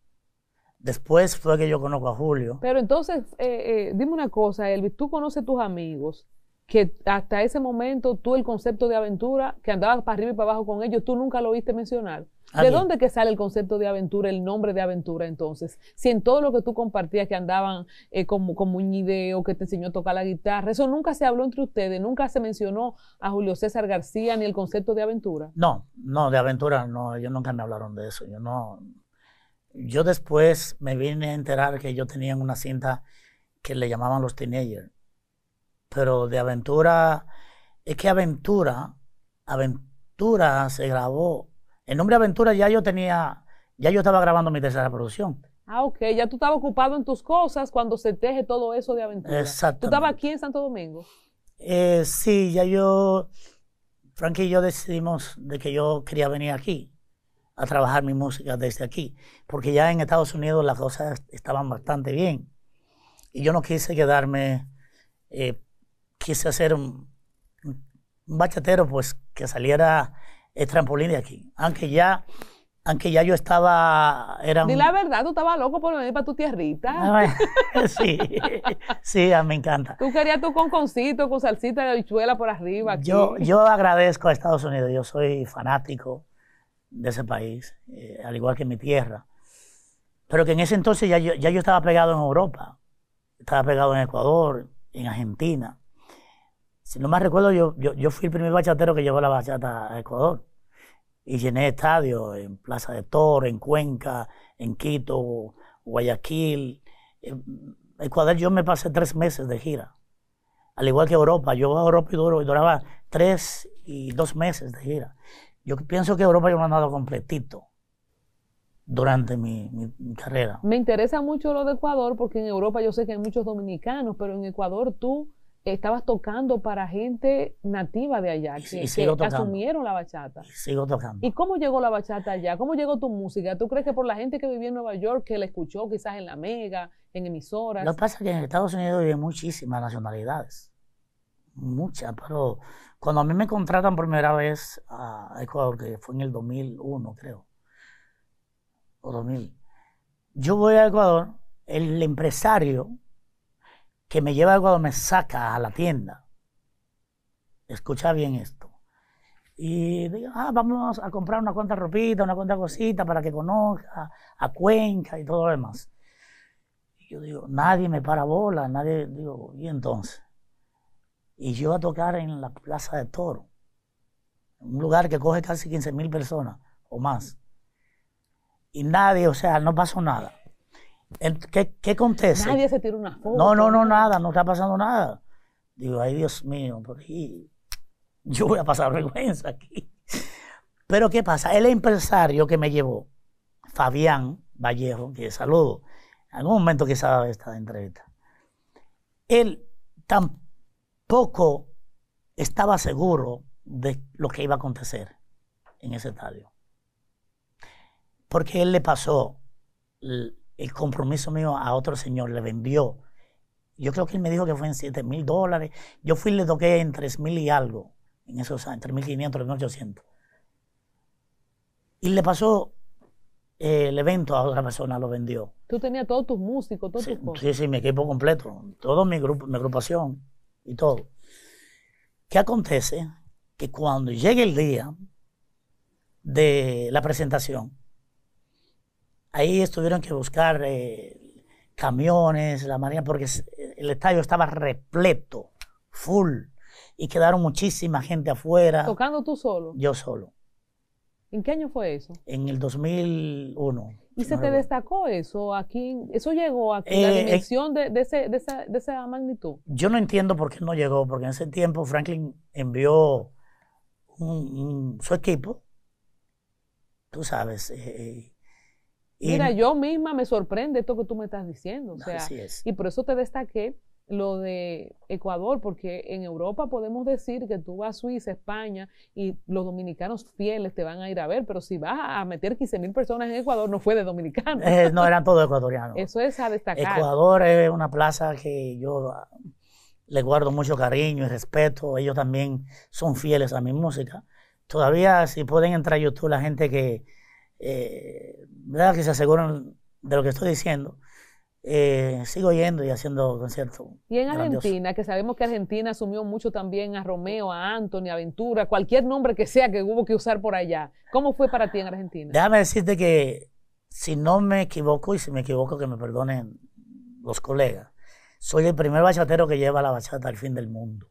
Después fue que yo conozco a Julio. Pero entonces, eh, eh, dime una cosa, Elvis, tú conoces tus amigos que hasta ese momento tú el concepto de aventura, que andabas para arriba y para abajo con ellos, tú nunca lo viste mencionar. ¿De dónde que sale el concepto de aventura, el nombre de aventura entonces? Si en todo lo que tú compartías que andaban como, eh, como un ideo, que te enseñó a tocar la guitarra, eso nunca se habló entre ustedes, nunca se mencionó a Julio César García ni el concepto de aventura. No, no, de aventura no, ellos nunca me hablaron de eso. Yo no. Yo después me vine a enterar que yo tenía una cinta que le llamaban los teenagers pero de aventura, es que aventura, aventura se grabó. El nombre aventura ya yo tenía, ya yo estaba grabando mi tercera producción. Ah, ok, ya tú estabas ocupado en tus cosas cuando se teje todo eso de aventura. Exacto. ¿Tú estabas aquí en Santo Domingo? Eh, sí, ya yo, Frankie y yo decidimos de que yo quería venir aquí a trabajar mi música desde aquí, porque ya en Estados Unidos las cosas estaban bastante bien. Y yo no quise quedarme eh, quise hacer un, bachatero pues que saliera el trampolín de aquí. Aunque ya, aunque ya yo estaba... Era la verdad, tú estabas loco por venir para tu tierrita. Ah, sí, sí, me encanta. Tú querías tu conconcito con salsita de habichuela por arriba. Yo, yo agradezco a Estados Unidos, yo soy fanático de ese país, eh, al igual que mi tierra. Pero que en ese entonces ya yo, ya yo estaba pegado en Europa, estaba pegado en Ecuador, en Argentina si no más recuerdo, yo, yo, fui el primer bachatero que llevó la bachata a Ecuador. Y llené estadios en Plaza de Toro, en Cuenca, en Quito, Guayaquil. En Ecuador yo me pasé tres meses de gira. Al igual que Europa, yo a Europa y duraba tres y dos meses de gira. Yo pienso que Europa yo me he dado completito durante mi, carrera. Me interesa mucho lo de Ecuador porque en Europa yo sé que hay muchos dominicanos, pero en Ecuador tú estabas tocando para gente nativa de allá, que, asumieron la bachata. sigo tocando. ¿Y cómo llegó la bachata allá? ¿Cómo llegó tu música? ¿Tú crees que por la gente que vivía en Nueva York, que la escuchó quizás en la mega, en emisoras? Lo que pasa es que en Estados Unidos viven muchísimas nacionalidades. Muchas, pero cuando a mí me contratan por primera vez a Ecuador, que fue en el 2001, creo, o 2000, yo voy a Ecuador, el empresario que me lleva cuando me saca a la tienda. Escucha bien esto. Y digo, ah, vamos a comprar una cuanta ropita, una cuanta cosita para que conozca a Cuenca y todo lo demás. Y yo digo, nadie me para bola, nadie, digo, y entonces. Y yo a tocar en la Plaza de Toro, un lugar que coge casi 15 mil personas o más. Y nadie, o sea, no pasó nada. ¿Qué, qué acontece? Nadie se tiró una foto. No, no, no, nada, no está pasando nada. Digo, ay Dios mío, por yo voy a pasar vergüenza aquí. Pero ¿qué pasa? El empresario que me llevó, Fabián Vallejo, que saludo, en algún momento quizá estaba esta entrevista, él tampoco estaba seguro de lo que iba a acontecer en ese estadio. Porque él le pasó el compromiso mío a otro señor, le vendió. Yo creo que él me dijo que fue en 7 mil dólares. Yo fui y le toqué en 3 mil y algo, en esos años, 3.500, 800 Y le pasó eh, el evento a otra persona, lo vendió. Tú tenías todos tus músicos, todos tus Sí, sí, mi equipo completo, todo mi grupo, mi agrupación y todo. ¿Qué acontece? Que cuando llegue el día de la presentación, Ahí estuvieron que buscar eh, camiones, la marina, porque el estadio estaba repleto, full, y quedaron muchísima gente afuera. ¿Tocando tú solo? Yo solo. ¿En qué año fue eso? En el 2001. ¿Y se te destacó eso aquí? ¿Eso llegó a ¿La eh, dimensión eh, de, esa, magnitud? Yo no entiendo por qué no llegó, porque en ese tiempo Franklin envió su equipo, tú sabes, Mira, yo misma me sorprende esto que tú me estás diciendo. O sea, Así es. Y por eso te destaqué lo de Ecuador, porque en Europa podemos decir que tú vas a Suiza, España, y los dominicanos fieles te van a ir a ver, pero si vas a meter 15 mil personas en Ecuador, no fue de dominicanos. Eh, no, eran todos ecuatorianos. Eso es a destacar. Ecuador es una plaza que yo ah, le guardo mucho cariño y respeto. Ellos también son fieles a mi música. Todavía, si pueden entrar a YouTube, la gente que, eh, ¿verdad? que se aseguran de lo que estoy diciendo. Eh, sigo yendo y haciendo conciertos. Y en Argentina, que sabemos que Argentina asumió mucho también a Romeo, a Anthony, a Ventura, cualquier nombre que sea que hubo que usar por allá. ¿Cómo fue para ti en Argentina? Déjame decirte que si no me equivoco, y si me equivoco que me perdonen los colegas, soy el primer bachatero que lleva la bachata al fin del mundo.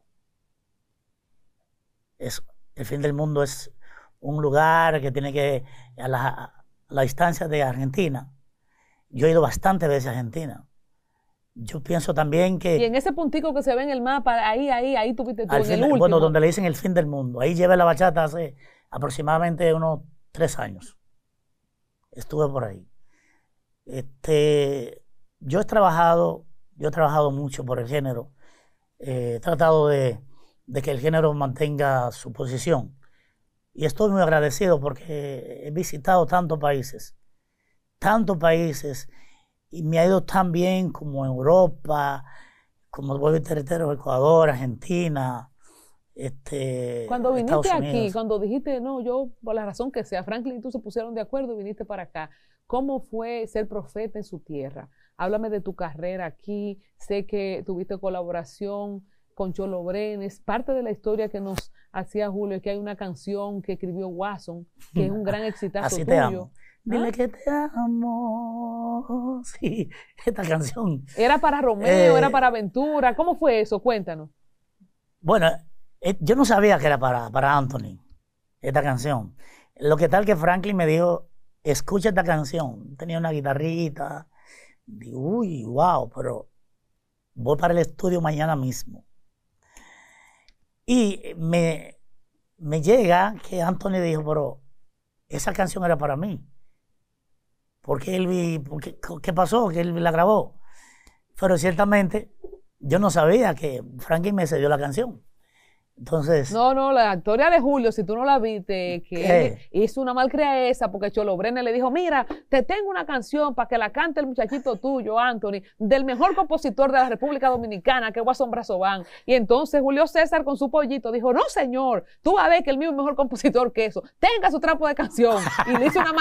el fin del mundo es un lugar que tiene que, a la, la distancia de Argentina. Yo he ido bastante veces a Argentina. Yo pienso también que... Y en ese puntico que se ve en el mapa, ahí, ahí, ahí tuviste tú, en el último. Bueno, donde le dicen el fin del mundo. Ahí llevé la bachata hace aproximadamente unos tres años. Estuve por ahí. Este, yo he trabajado, yo he trabajado mucho por el género. Eh, he tratado de, de, que el género mantenga su posición. Y estoy muy agradecido porque he visitado tantos países, tantos países, y me ha ido tan bien como Europa, como vuelvo ir Ecuador, Argentina. Este, cuando viniste aquí, cuando dijiste, no, yo, por la razón que sea, Franklin y tú se pusieron de acuerdo y viniste para acá, ¿cómo fue ser profeta en su tierra? Háblame de tu carrera aquí, sé que tuviste colaboración con Cholo Brenes, parte de la historia que nos hacía Julio, es que hay una canción que escribió Watson, que es un gran exitazo Así Te amo. Dile ¿Ah? que te amo. Sí, esta canción. ¿Era para Romeo? ¿Era eh, para Ventura? ¿Cómo fue eso? Cuéntanos. Bueno, eh, yo no sabía que era para, para Anthony, esta canción. Lo que tal que Franklin me dijo, escucha esta canción. Tenía una guitarrita. uy, wow, pero voy para el estudio mañana mismo. Y me, llega que Anthony dijo, pero esa canción era para mí. porque qué vi qué, pasó? Que él la grabó. Pero ciertamente yo no sabía que Frankie me cedió la canción. Entonces. No, no, la historia de Julio, si tú no la viste, que hizo una esa porque Cholo Brenner le dijo: Mira, te tengo una canción para que la cante el muchachito tuyo, Anthony, del mejor compositor de la República Dominicana, que es Guasón van. Y entonces Julio César con su pollito dijo: No, señor, tú a ver que el mío es mejor compositor que eso. Tenga su trapo de canción. Y le hizo una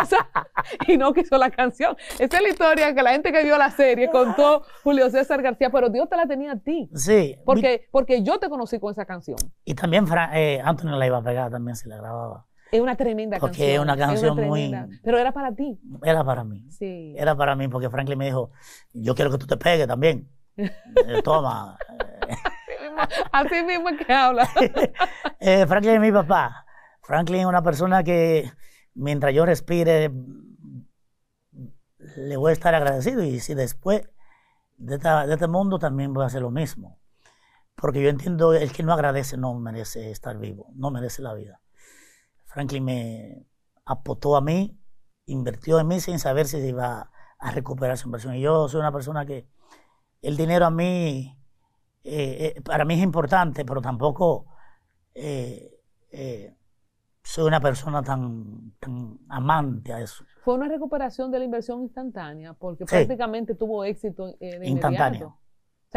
esa y no quiso la canción. Esa es la historia que la gente que vio la serie contó Julio César García, pero Dios te la tenía a ti. Sí. Porque, porque yo te conocí con esa canción. Y también eh, Anthony la iba a pegar también si la grababa. Es una tremenda canción. Porque es una canción muy... Pero era para ti. Era para mí. Sí. Era para mí porque Franklin me dijo, yo quiero que tú te pegues también. Eh, toma. Así mismo que habla. Eh, Franklin es mi papá. Franklin es una persona que mientras yo respire le voy a estar agradecido y si después de, de este mundo también voy a hacer lo mismo. Porque yo entiendo, el que no agradece no merece estar vivo, no merece la vida. Franklin me apotó a mí, invirtió en mí sin saber si se iba a recuperar su inversión. Y yo soy una persona que el dinero a mí, eh, eh, para mí es importante, pero tampoco eh, soy una persona tan, amante a eso. Fue una recuperación de la inversión instantánea, porque prácticamente tuvo éxito de inmediato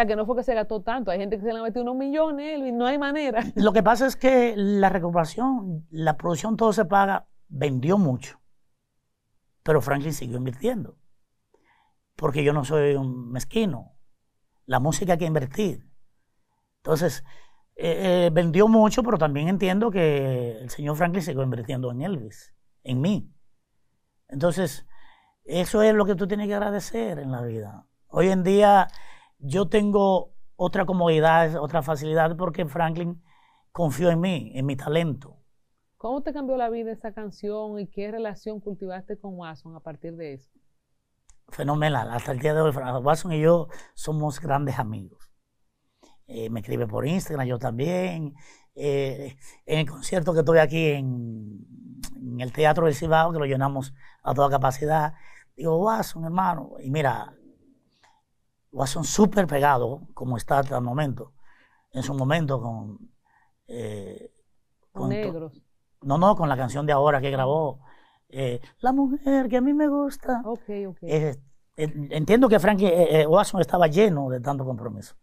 sea, que no fue que se gastó tanto. Hay gente que se le ha metido unos millones y no hay manera. Lo que pasa es que la recuperación, la producción, todo se paga, vendió mucho. Pero Franklin siguió invirtiendo. Porque yo no soy un mezquino. La música hay que invertir. Entonces, eh, eh, vendió mucho, pero también entiendo que el señor Franklin siguió invirtiendo en Elvis, en mí. Entonces, eso es lo que tú tienes que agradecer en la vida. Hoy en día yo tengo otra comodidad, otra facilidad, porque Franklin confió en mí, en mi talento. ¿Cómo te cambió la vida esa canción y qué relación cultivaste con Watson a partir de eso? Fenomenal. Hasta el día de hoy, Watson y yo somos grandes amigos. Eh, me escribe por Instagram, yo también. Eh, en el concierto que estoy aquí en, el Teatro del Cibao, que lo llenamos a toda capacidad, digo, Watson, hermano, y mira, Watson súper pegado, como está hasta el momento. En su momento con... Eh, con negros. No, no, con la canción de ahora que grabó. Eh, la mujer que a mí me gusta. Ok, ok. entiendo que Frankie eh, Watson estaba lleno de tanto compromiso.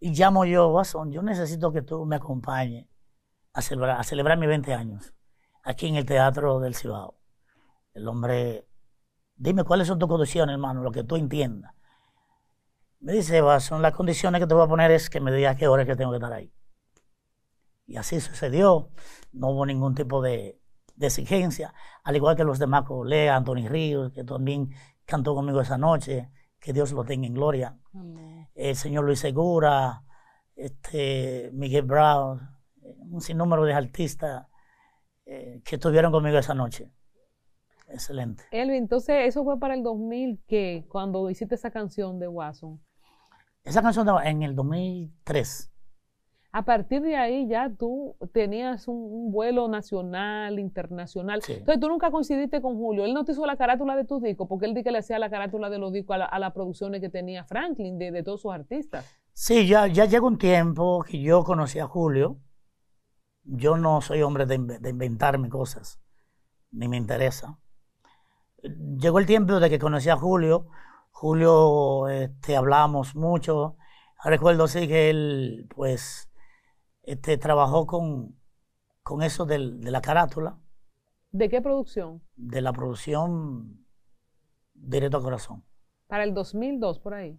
Y llamo yo, Watson, yo necesito que tú me acompañes a celebrar, a celebrar mis 20 años aquí en el Teatro del Cibao. El hombre, dime cuáles son tus condiciones, hermano, lo que tú entiendas. Me dice, son las condiciones que te voy a poner es que me digas qué horas que tengo que estar ahí. Y así sucedió. No hubo ningún tipo de, exigencia. Al igual que los demás colegas, Anthony Ríos, que también cantó conmigo esa noche. Que Dios lo tenga en gloria. El señor Luis Segura, este, Miguel Brown, un sinnúmero de artistas eh, que estuvieron conmigo esa noche. Excelente. Elvin, entonces eso fue para el 2000 que cuando hiciste esa canción de Watson. Esa canción en el 2003. A partir de ahí ya tú tenías un, vuelo nacional, internacional. Entonces tú nunca coincidiste con Julio. Él no te hizo la carátula de tus discos, porque él di que le hacía la carátula de los discos a, las producciones que tenía Franklin, de, todos sus artistas. Sí, ya, ya llegó un tiempo que yo conocí a Julio. Yo no soy hombre de, de inventarme cosas, ni me interesa. Llegó el tiempo de que conocí a Julio Julio este, hablábamos hablamos mucho. Recuerdo sí que él pues este, trabajó con, eso de la carátula. ¿De qué producción? De la producción Directo a Corazón. Para el 2002, por ahí.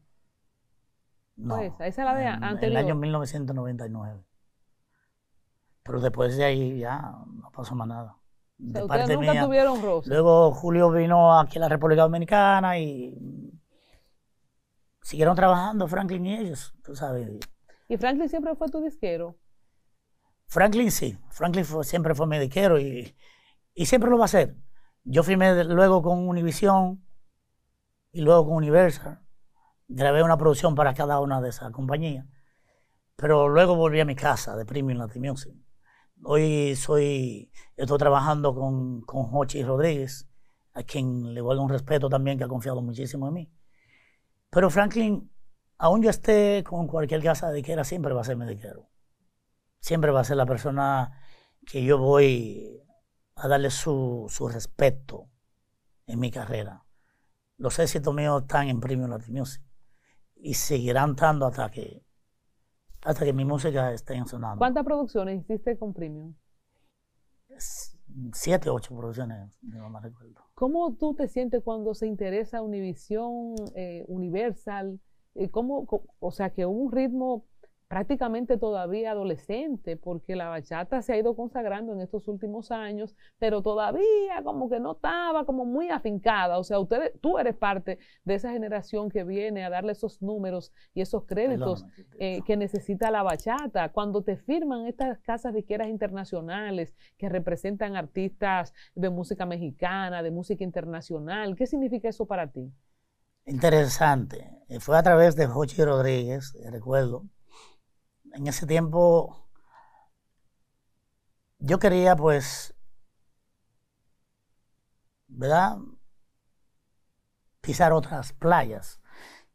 No, pues, esa, la de en, El año 1999. Pero después de ahí ya no pasó más nada. De nunca tuvieron rosa. Luego Julio vino aquí a la República Dominicana y siguieron trabajando Franklin y ellos, tú sabes. ¿Y Franklin siempre fue tu disquero? Franklin sí, Franklin siempre fue mi disquero y, y, siempre lo va a ser. Yo firmé luego con Univision y luego con Universal. Grabé una producción para cada una de esas compañías. Pero luego volví a mi casa de Premium Latin Music. Hoy soy, estoy trabajando con, con Hochi Rodríguez, a quien le vuelvo un respeto también, que ha confiado muchísimo en mí. Pero Franklin, aún yo esté con cualquier casa de quiera, siempre va a ser mi diquero. Siempre va a ser la persona que yo voy a darle su, respeto en mi carrera. Los éxitos míos están en Premium Latin Music y seguirán estando hasta que, hasta que mi música esté sonando. ¿Cuántas producciones hiciste con Premium? Siete, ocho producciones, no me recuerdo. ¿Cómo tú te sientes cuando se interesa Univisión eh, Universal? Eh, ¿cómo, o sea, que un ritmo prácticamente todavía adolescente, porque la bachata se ha ido consagrando en estos últimos años, pero todavía como que no estaba como muy afincada. O sea, tú eres parte de esa generación que viene a darle esos números y esos créditos eh, que necesita la bachata. Cuando te firman estas casas disqueras internacionales que representan artistas de música mexicana, de música internacional, ¿qué significa eso para ti? Interesante. Eh, fue a través de Jochi Rodríguez, eh, recuerdo, en ese tiempo yo quería pues, ¿verdad? Pisar otras playas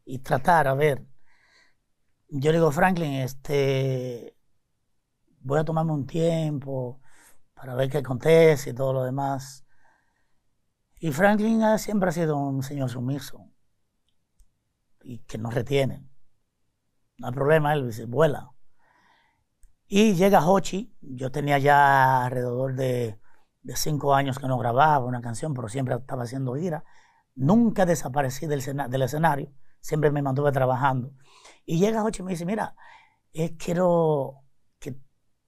y tratar, a ver, yo le digo, Franklin, este, voy a tomarme un tiempo para ver qué acontece y todo lo demás. Y Franklin siempre ha sido un señor sumiso y que no retiene. No hay problema, él dice, vuela. Y llega Hochi, yo tenía ya alrededor de, cinco años que no grababa una canción, pero siempre estaba haciendo gira. Nunca desaparecí del, del escenario, siempre me mantuve trabajando. Y llega Hochi y me dice, mira, quiero que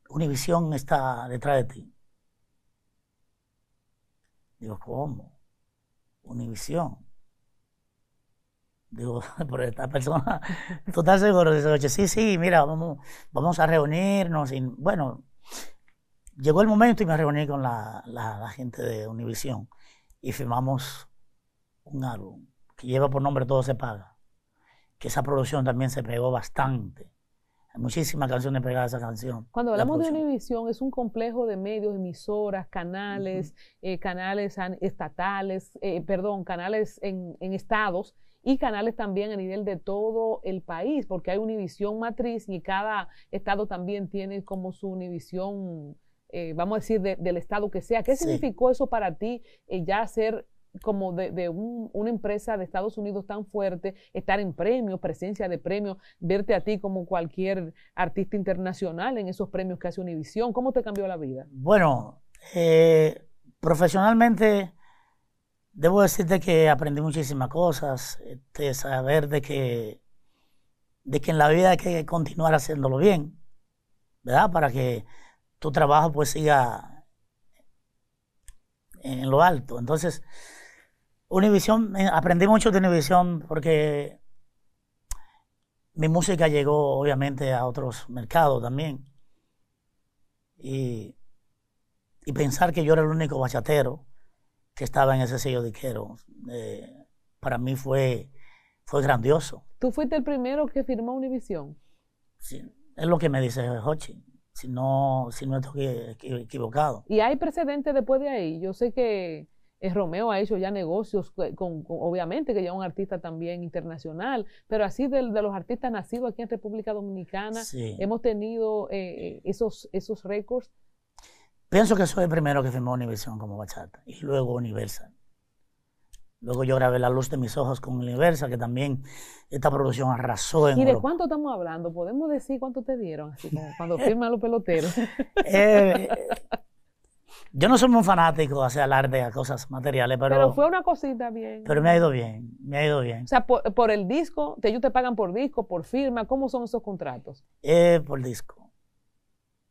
Univisión está detrás de ti. Digo, ¿cómo? Univisión. Digo, por esta persona, total seguro? sí, sí, mira, vamos, a reunirnos. bueno, llegó el momento y me reuní con la, gente de Univisión y firmamos un álbum que lleva por nombre Todo se paga, que esa producción también se pegó bastante. Hay muchísimas canciones pegadas a esa canción. Cuando hablamos de Univisión, es un complejo de medios, emisoras, canales, eh, canales estatales, eh, perdón, canales en, en estados y canales también a nivel de todo el país, porque hay Univisión matriz y cada estado también tiene como su Univisión, eh, vamos a decir, del estado que sea. ¿Qué significó eso para ti eh, ya ser como de, una empresa de Estados Unidos tan fuerte, estar en premios, presencia de premios, verte a ti como cualquier artista internacional en esos premios que hace Univisión? ¿Cómo te cambió la vida? Bueno, eh, profesionalmente Debo decirte que aprendí muchísimas cosas, este, saber de que, de que en la vida hay que continuar haciéndolo bien, ¿verdad? Para que tu trabajo pues siga en lo alto. Entonces, Univision, eh, aprendí mucho de Univision porque mi música llegó obviamente a otros mercados también. y pensar que yo era el único bachatero que estaba en ese sello de eh, para mí fue, fue grandioso. ¿Tú fuiste el primero que firmó Univisión? Sí, es lo que me dice Hochi, si no, si no estoy equivocado. ¿Y hay precedentes después de ahí? Yo sé que eh, Romeo ha hecho ya negocios, eh, con, obviamente que ya un artista también internacional, pero así de, los artistas nacidos aquí en República Dominicana, hemos tenido eh, esos, esos récords Pienso que soy el primero que firmó Univision como bachata y luego Universal. Luego yo grabé La Luz de mis Ojos con Universal, que también esta producción arrasó en ¿Y de cuánto estamos hablando? ¿Podemos decir cuánto te dieron? Así como cuando firman los peloteros. Eh, eh, yo no soy muy fanático hacia el arte, a cosas materiales, pero... Pero fue una cosita bien. Pero me ha ido bien, me ha ido bien. O sea, por, el disco, ellos te pagan por disco, por firma, ¿cómo son esos contratos? Eh, por disco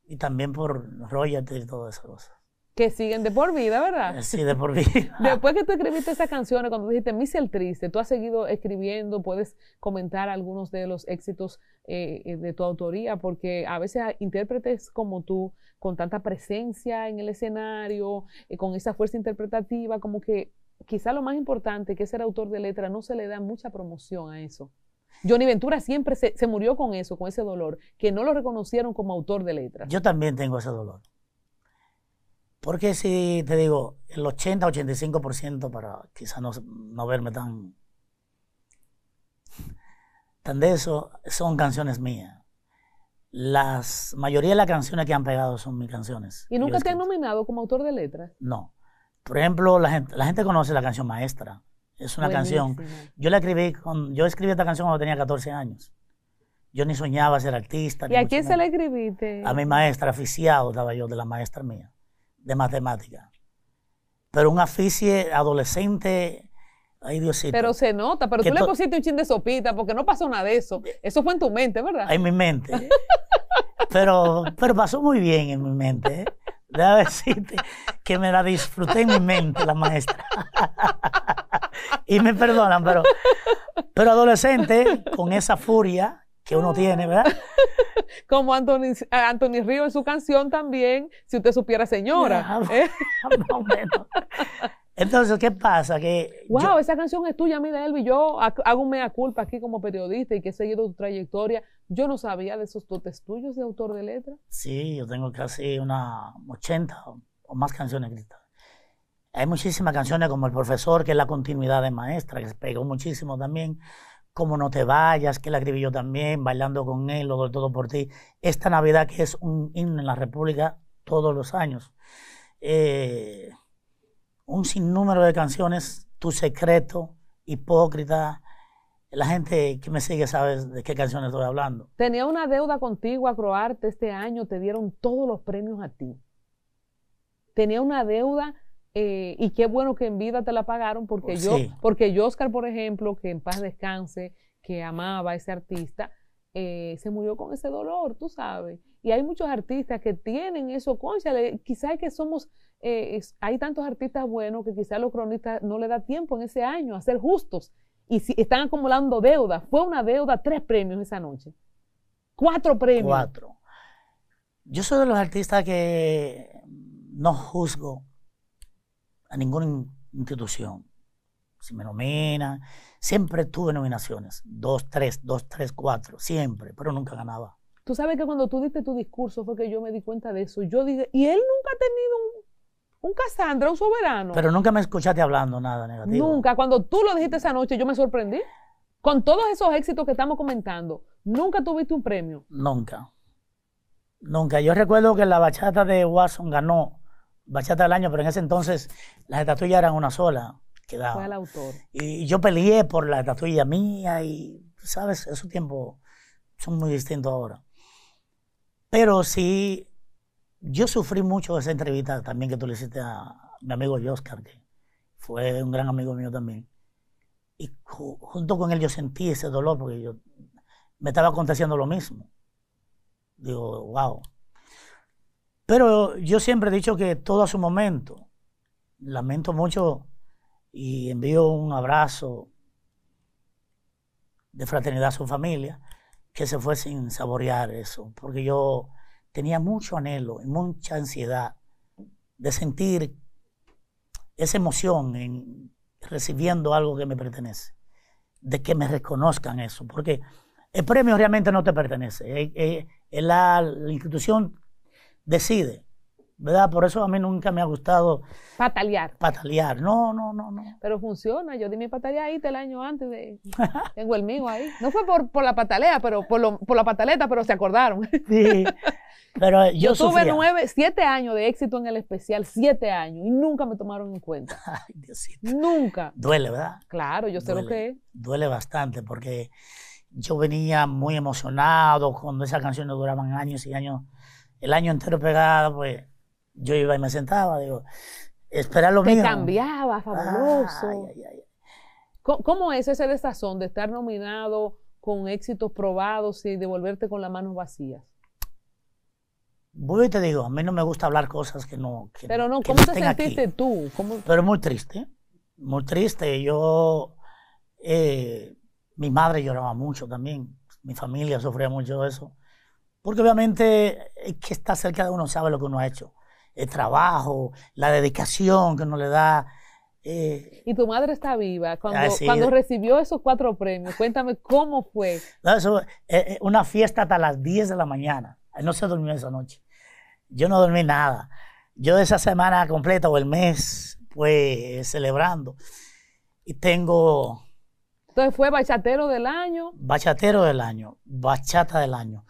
y también por royalties y todas esas cosas. Que siguen de por vida, ¿verdad? Eh, sí, de por vida. Después que tú escribiste esas canciones, cuando dijiste misel Triste, tú has seguido escribiendo, puedes comentar algunos de los éxitos eh, eh de tu autoría, porque a veces intérpretes como tú, con tanta presencia en el escenario, eh, con esa fuerza interpretativa, como que quizá lo más importante, que ser autor de letra, no se le da mucha promoción a eso. Johnny Ventura siempre se, murió con eso, con ese dolor, que no lo reconocieron como autor de letras. Yo también tengo ese dolor. Porque si te digo, el 80-85% para quizás no, no, verme tan, tan de eso, son canciones mías. Las mayoría de las canciones que han pegado son mis canciones. ¿Y nunca te han nominado como autor de letras? No. Por ejemplo, la gente conoce la canción Maestra es una canción. Yo la escribí, con, yo escribí esta canción cuando tenía 14 años. Yo ni soñaba ser artista. ¿Y a quién se la escribiste? A mi maestra, aficiado estaba yo de la maestra mía, de matemática. Pero un aficie adolescente, ay Diosito. Pero se nota, pero tú le pusiste un chin de sopita porque no pasó nada de eso. Eso fue en tu mente, ¿verdad? En mi mente. pero, pero pasó muy bien en mi mente. ¿eh? a decirte que me la disfruté en mi mente, la maestra. y me perdonan, pero, pero adolescente, con esa furia que uno tiene, ¿verdad? Como Anthony, Anthony Río en su canción también, si usted supiera señora. Entonces, ¿qué pasa? Que wow, esa canción es tuya, mira, Elvi. Yo hago un mea culpa aquí como periodista y que he seguido tu trayectoria. Yo no sabía de esos dotes tuyos de autor de letra. Sí, yo tengo casi una 80 o más canciones escritas. Hay muchísimas canciones como El Profesor, que es la continuidad de Maestra, que se pegó muchísimo también. Como No Te Vayas, que la escribí yo también, Bailando con él, Lo doy todo por ti. Esta Navidad, que es un himno en la República todos los años. Eh un sinnúmero de canciones, Tu Secreto, Hipócrita. La gente que me sigue sabe de qué canciones estoy hablando. Tenía una deuda contigo a Croarte este año, te dieron todos los premios a ti. Tenía una deuda eh, y qué bueno que en vida te la pagaron porque oh, yo, porque yo, Oscar, por ejemplo, que en paz descanse, que amaba a ese artista, eh, se murió con ese dolor, tú sabes. Y hay muchos artistas que tienen eso, concha, quizás que somos eh, hay tantos artistas buenos que quizás los cronistas no le da tiempo en ese año a ser justos y si están acumulando deuda. Fue una deuda, tres premios esa noche. Cuatro premios. Cuatro. Yo soy de los artistas que no juzgo a ninguna institución. Si me nominan, siempre tuve nominaciones. Dos, tres, dos, tres, cuatro, siempre, pero nunca ganaba. Tú sabes que cuando tú diste tu discurso fue que yo me di cuenta de eso. Yo dije, y él nunca ha tenido un un Cassandra, un soberano. Pero nunca me escuchaste hablando nada negativo. Nunca. Cuando tú lo dijiste esa noche, yo me sorprendí. Con todos esos éxitos que estamos comentando, ¿nunca tuviste un premio? Nunca. Nunca. Yo recuerdo que la bachata de Watson ganó bachata del año, pero en ese entonces las estatuillas eran una sola. Quedaba. Fue el autor. Y yo peleé por la estatuilla mía y, ¿sabes? Esos tiempos son muy distintos ahora. Pero sí yo sufrí mucho esa entrevista también que tú le hiciste a mi amigo Oscar, que fue un gran amigo mío también. Y junto con él yo sentí ese dolor porque yo me estaba aconteciendo lo mismo. Digo, wow. Pero yo siempre he dicho que todo a su momento. Lamento mucho y envío un abrazo de fraternidad a su familia, que se fue sin saborear eso, porque yo tenía mucho anhelo y mucha ansiedad de sentir esa emoción en recibiendo algo que me pertenece, de que me reconozcan eso, porque el premio realmente no te pertenece, eh, eh, eh, la, la institución decide. ¿verdad? Por eso a mí nunca me ha gustado... Patalear. Patalear, no, no, no, no. Pero funciona, yo di mi pataleadita el año antes, de, tengo el mío ahí. No fue por, por la patalea, pero por, por, la pataleta, pero se acordaron. sí, yo, tuve nueve, siete años de éxito en el especial, siete años, y nunca me tomaron en cuenta. Ay, Diosito. Nunca. Duele, ¿verdad? Claro, yo sé lo que es. Duele bastante porque yo venía muy emocionado cuando esas canciones duraban años y años, el año entero pegada, pues yo iba y me sentaba, digo, esperar lo Te Me cambiaba, fabuloso. Ay, ay, ay. ¿Cómo, ¿Cómo, es ese desazón de estar nominado con éxitos probados y devolverte con las manos vacías? Voy y te digo, a mí no me gusta hablar cosas que no. Que Pero no, ¿cómo te sentiste tú? ¿Cómo? Pero muy triste, muy triste. Yo. Eh, mi madre lloraba mucho también. Mi familia sufría mucho eso. Porque obviamente es que está cerca de uno sabe lo que uno ha hecho. El trabajo, la dedicación que uno le da. Eh, y tu madre está viva. Ah, cuando, recibió esos cuatro premios, cuéntame cómo fue. Eh, una fiesta hasta las 10 de la mañana. No se durmió esa noche. Yo no dormí nada. Yo de esa semana completa o el mes, pues celebrando. Y tengo... Entonces fue bachatero del año. Bachatero del año, bachata del año.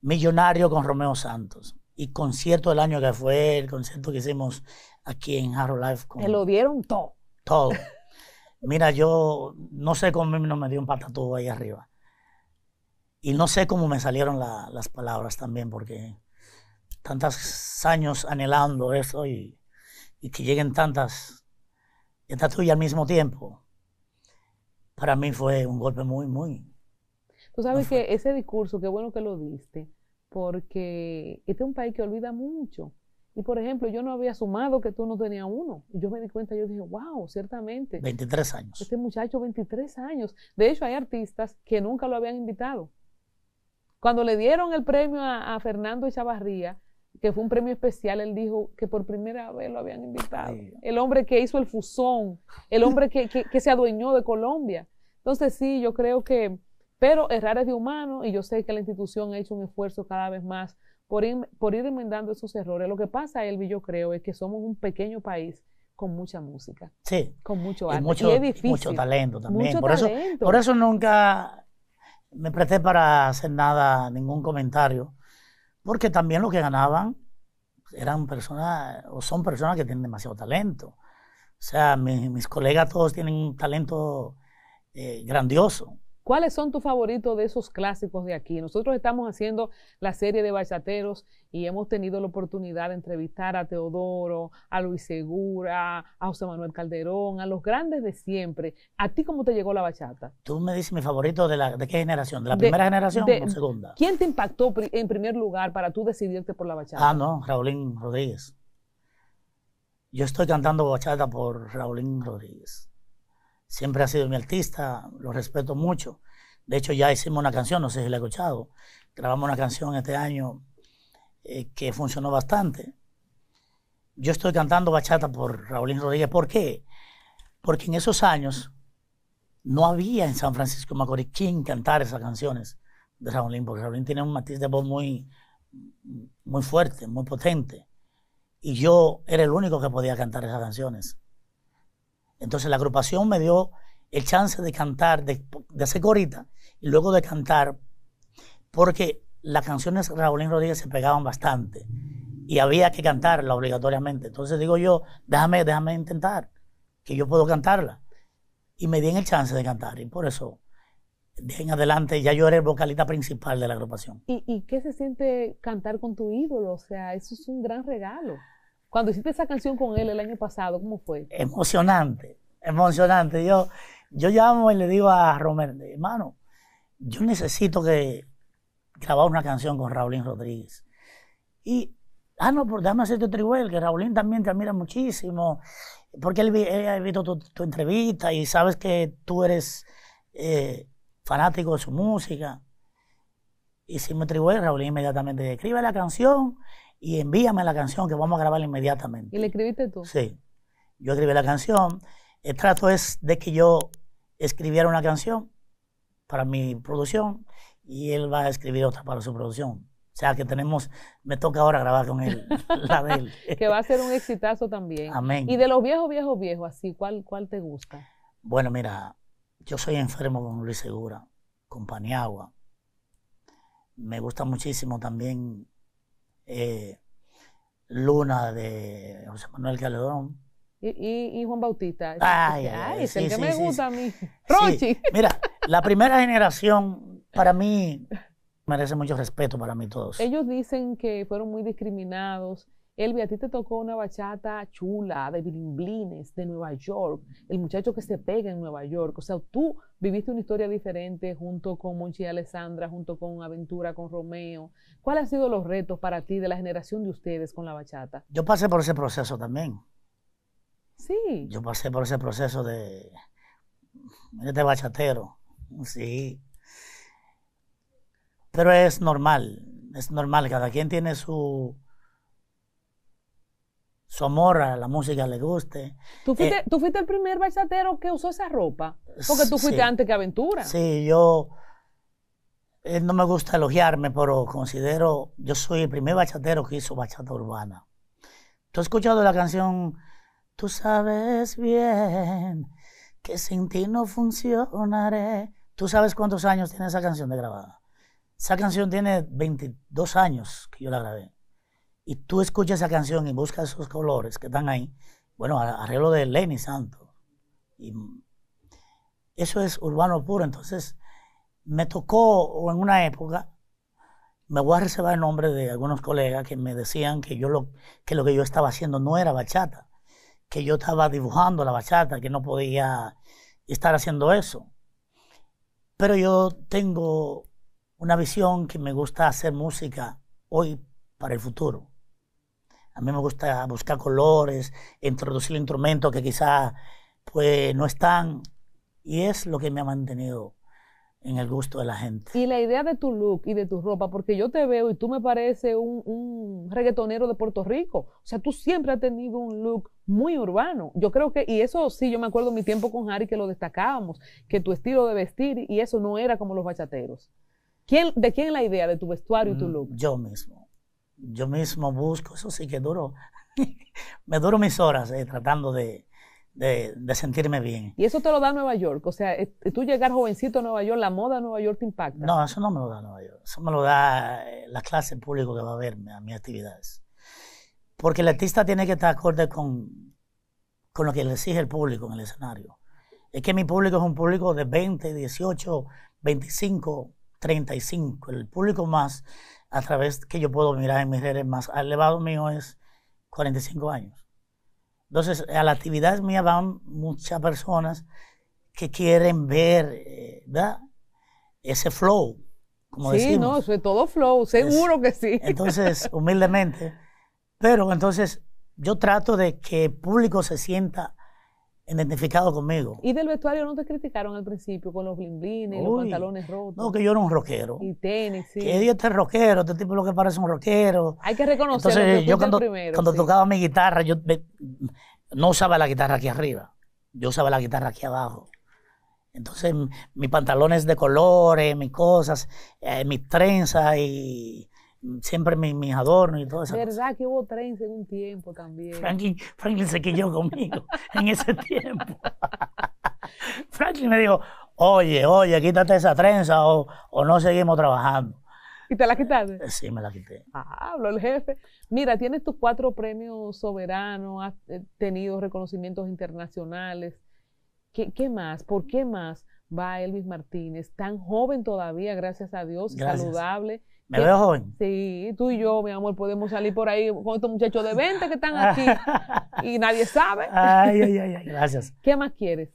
Millonario con Romeo Santos. Y concierto del año que fue el concierto que hicimos aquí en Harrow Life. Con... Me lo dieron todo. Todo. Mira, yo no sé cómo no me dio un patatú ahí arriba. Y no sé cómo me salieron las palabras también, porque tantos años anhelando eso y, y que lleguen tantas y al mismo tiempo, para mí fue un golpe muy, muy... Tú sabes que ese discurso, qué bueno que lo diste, porque este es un país que olvida mucho. Y por ejemplo, yo no había sumado que tú no tenías uno. Y yo me di cuenta, yo dije, wow, ciertamente. 23 años. Este muchacho, 23 años. De hecho, hay artistas que nunca lo habían invitado. Cuando le dieron el premio a, a Fernando Echavarría, que fue un premio especial, él dijo que por primera vez lo habían invitado. El hombre que hizo el fusón, el hombre que, que, se adueñó de Colombia. Entonces sí, yo creo que, pero errar es de humano y yo sé que la institución ha hecho un esfuerzo cada vez más por ir, por ir enmendando esos errores. Lo que pasa, Elvi, yo creo, es que somos un pequeño país con mucha música. Sí. Con mucho arte. Y mucho, talento también. por, Eso, por eso nunca me presté para hacer nada, ningún comentario porque también lo que ganaban eran personas, o son personas que tienen demasiado talento. O sea, mis, colegas todos tienen un talento eh, grandioso, ¿Cuáles son tus favoritos de esos clásicos de aquí? Nosotros estamos haciendo la serie de bachateros y hemos tenido la oportunidad de entrevistar a Teodoro, a Luis Segura, a José Manuel Calderón, a los grandes de siempre. ¿A ti cómo te llegó la bachata? Tú me dices mi favorito de, la, de qué generación, de la primera generación de, o segunda. ¿Quién te impactó en primer lugar para tú decidirte por la bachata? Ah, no, Raulín Rodríguez. Yo estoy cantando bachata por Raulín Rodríguez siempre ha sido mi artista, lo respeto mucho. De hecho, ya hicimos una canción, no sé si la he escuchado. Grabamos una canción este año eh, que funcionó bastante. Yo estoy cantando bachata por Raulín Rodríguez. ¿Por qué? Porque en esos años no había en San Francisco Macorís quien cantar esas canciones de Raulín, porque Raulín tiene un matiz de voz muy, muy fuerte, muy potente. Y yo era el único que podía cantar esas canciones. Entonces la agrupación me dio el chance de cantar, de, hacer corita, y luego de cantar, porque las canciones de Raulín Rodríguez se pegaban bastante y había que cantarla obligatoriamente. Entonces digo yo, déjame, déjame intentar, que yo puedo cantarla. Y me di el chance de cantar, y por eso de adelante ya yo era el vocalista principal de la agrupación. ¿Y, ¿Y, qué se siente cantar con tu ídolo? O sea, eso es un gran regalo. Cuando hiciste esa canción con él el año pasado, ¿cómo fue? Emocionante, emocionante. Yo, yo llamo y le digo a Romero, hermano, yo necesito que grabar una canción con Raulín Rodríguez. Y, ah, no, pues déjame hacerte tribuel, que Raulín también te admira muchísimo, porque él, ha visto tu, entrevista y sabes que tú eres eh, fanático de su música. Y si tribuel, Raulín inmediatamente escribe la canción y envíame la canción que vamos a grabar inmediatamente. ¿Y la escribiste tú? Sí. Yo escribí la canción. El trato es de que yo escribiera una canción para mi producción y él va a escribir otra para su producción. O sea que tenemos, me toca ahora grabar con él, la de que va a ser un exitazo también. Amén. Y de los viejos, viejos, viejos, así, ¿cuál, cuál te gusta? Bueno, mira, yo soy enfermo con Luis Segura, con Paniagua. Me gusta muchísimo también eh, Luna de José Manuel Calderón. Y, Juan Bautista. Ay, ay, el que me gusta a mí. Rochi. Mira, la primera generación, para mí, merece mucho respeto para mí todos. Ellos dicen que fueron muy discriminados Elvi, a ti te tocó una bachata chula de bilimblines de Nueva York, el muchacho que se pega en Nueva York. O sea, tú viviste una historia diferente junto con Monchi y Alessandra, junto con Aventura, con Romeo. ¿Cuáles han sido los retos para ti de la generación de ustedes con la bachata? Yo pasé por ese proceso también. Sí. Yo pasé por ese proceso de. de bachatero. Sí. Pero es normal. Es normal. Cada quien tiene su a la música le guste. ¿Tú fuiste, eh, ¿Tú fuiste, el primer bachatero que usó esa ropa? Porque tú fuiste antes que Aventura. Sí, yo eh, no me gusta elogiarme, pero considero, yo soy el primer bachatero que hizo bachata urbana. ¿Tú has escuchado la canción Tú sabes bien que sin ti no funcionaré? ¿Tú sabes cuántos años tiene esa canción de grabada? Esa canción tiene 22 años que yo la grabé y tú escuchas esa canción y buscas esos colores que están ahí, bueno, arreglo de Lenny Santos. eso es urbano puro. Entonces, me tocó en una época, me voy a reservar el nombre de algunos colegas que me decían que, yo lo, que lo que yo estaba haciendo no era bachata, que yo estaba dibujando la bachata, que no podía estar haciendo eso. Pero yo tengo una visión que me gusta hacer música hoy para el futuro. A mí me gusta buscar colores, introducir instrumentos que quizás pues no están y es lo que me ha mantenido en el gusto de la gente. Y la idea de tu look y de tu ropa, porque yo te veo y tú me pareces un, reggaetonero de Puerto Rico. O sea, tú siempre has tenido un look muy urbano. Yo creo que, y eso sí, yo me acuerdo mi tiempo con Harry que lo destacábamos, que tu estilo de vestir y eso no era como los bachateros. ¿De quién la idea de tu vestuario y tu mm, look? Yo mismo yo mismo busco, eso sí que duro, me duro mis horas eh, tratando de, sentirme bien. ¿Y eso te lo da Nueva York? O sea, eh, tú llegar jovencito a Nueva York, la moda de Nueva York te impacta. No, eso no me lo da Nueva York, eso me lo da eh, la clase público que va a verme a mis actividades. Porque el artista tiene que estar acorde con, con lo que le exige el público en el escenario. Es que mi público es un público de 20, 18, 25, 35. El público más a través que yo puedo mirar en mis redes más elevado mío es 45 años. Entonces, a la actividad mía van muchas personas que quieren ver eh, ¿verdad? ese flow. Como sí, no, es todo flow, seguro que sí. Entonces, humildemente. Pero entonces, yo trato de que el público se sienta identificado conmigo. ¿Y del vestuario no te criticaron al principio con los bling los pantalones rotos? No, que yo era un rockero. Y tenis, sí. Que Dios este rockero, este tipo lo que parece un rockero. Hay que reconocer Entonces, yo cuando, tocaba mi guitarra, yo no usaba la guitarra aquí arriba, yo usaba la guitarra aquí abajo. Entonces, mis pantalones de colores, mis cosas, eh, mis trenzas y siempre mis, adornos y todo eso. ¿Verdad que hubo trenza en un tiempo también? Franklin, se quilló conmigo en ese tiempo. Franklin me dijo, oye, oye, quítate esa trenza o, no seguimos trabajando. ¿Y te la quitaste? Eh, sí, me la quité. Ah, el jefe. Mira, tienes tus cuatro premios soberanos, has eh, tenido reconocimientos internacionales. ¿Qué, más? ¿Por qué más va Elvis Martínez? Tan joven todavía, gracias a Dios, saludable. Me veo joven. Sí, tú y yo, mi amor, podemos salir por ahí con estos muchachos de 20 que están aquí y nadie sabe. Ay, ay, ay, gracias. ¿Qué más quieres?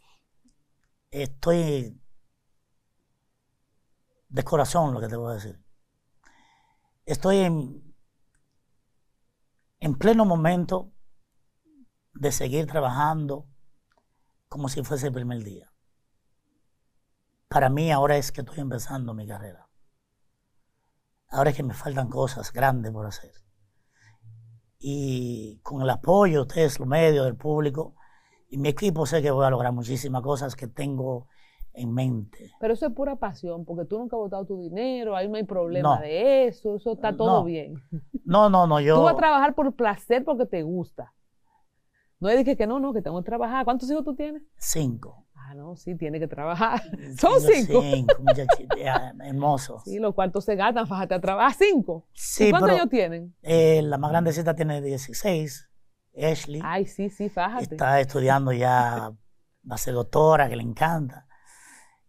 Estoy de corazón lo que te voy a decir. Estoy en pleno momento de seguir trabajando como si fuese el primer día. Para mí ahora es que estoy empezando mi carrera Ahora es que me faltan cosas grandes por hacer. Y con el apoyo de ustedes, los medios, del público y mi equipo, sé que voy a lograr muchísimas cosas que tengo en mente. Pero eso es pura pasión, porque tú nunca has votado tu dinero, ahí no hay problema de eso, eso está todo bien. No, no, no, yo... Tú vas a trabajar por placer porque te gusta. No es que, que no, no, que tengo que trabajar. ¿Cuántos hijos tú tienes? Cinco. Ah, no, sí, tiene que trabajar. Son cinco. Cinco, hermosos. Sí, los cuartos se gastan, fájate a trabajar. Cinco. Sí, ¿Y ¿Cuántos ellos tienen? Eh, la más grandecita tiene 16, Ashley. Ay, sí, sí, fájate. Está estudiando ya, va a ser doctora, que le encanta.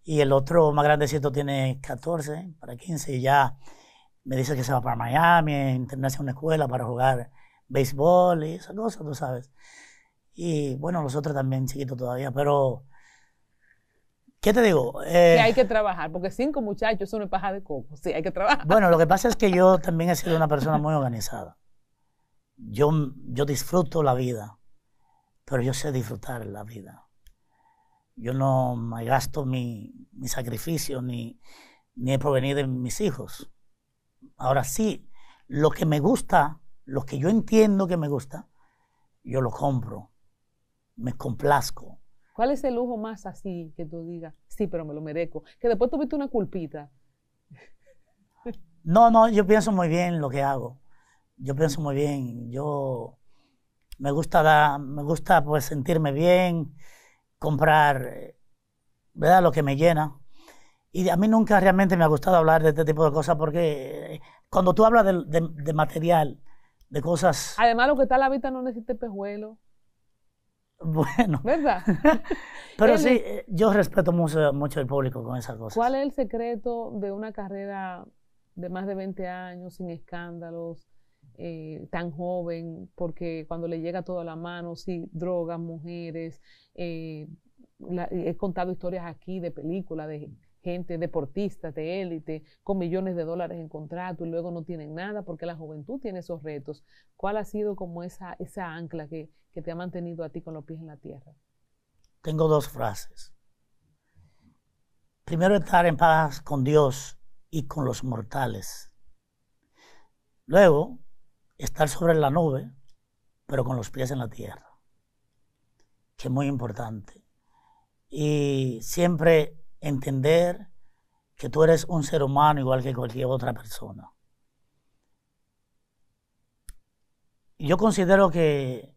Y el otro más grandecito tiene 14, para 15, y ya me dice que se va para Miami, internarse a una escuela para jugar béisbol y esas cosas, tú sabes. Y bueno, los otros también, chiquitos todavía, pero... ¿Qué te digo? que eh, hay que trabajar, porque cinco muchachos son una paja de coco. Sí, hay que trabajar. Bueno, lo que pasa es que yo también he sido una persona muy organizada. Yo, yo disfruto la vida, pero yo sé disfrutar la vida. Yo no me gasto mi, sacrificio ni, ni he provenido de mis hijos. Ahora sí, lo que me gusta, lo que yo entiendo que me gusta, yo lo compro me complazco. ¿Cuál es el lujo más así que tú digas, sí, pero me lo merezco? Que después tuviste una culpita. No, no, yo pienso muy bien lo que hago. Yo pienso muy bien. Yo me gusta, dar, me gusta pues sentirme bien, comprar, ¿verdad? Lo que me llena. Y a mí nunca realmente me ha gustado hablar de este tipo de cosas porque eh, cuando tú hablas de, material, de cosas... Además, lo que está a la vista no necesita pejuelo. Bueno. ¿Verdad? Pero sí, eh, yo respeto mucho, mucho el público con esas cosas. ¿Cuál es el secreto de una carrera de más de 20 años, sin escándalos, eh, tan joven? Porque cuando le llega todo a la mano, sí, drogas, mujeres, eh, he contado historias aquí de películas, de gente, deportistas de élite, con millones de dólares en contrato y luego no tienen nada porque la juventud tiene esos retos. ¿Cuál ha sido como esa, esa ancla que, que te ha mantenido a ti con los pies en la tierra? Tengo dos frases. Primero, estar en paz con Dios y con los mortales. Luego, estar sobre la nube, pero con los pies en la tierra, que es muy importante. Y siempre entender que tú eres un ser humano igual que cualquier otra persona. Yo considero que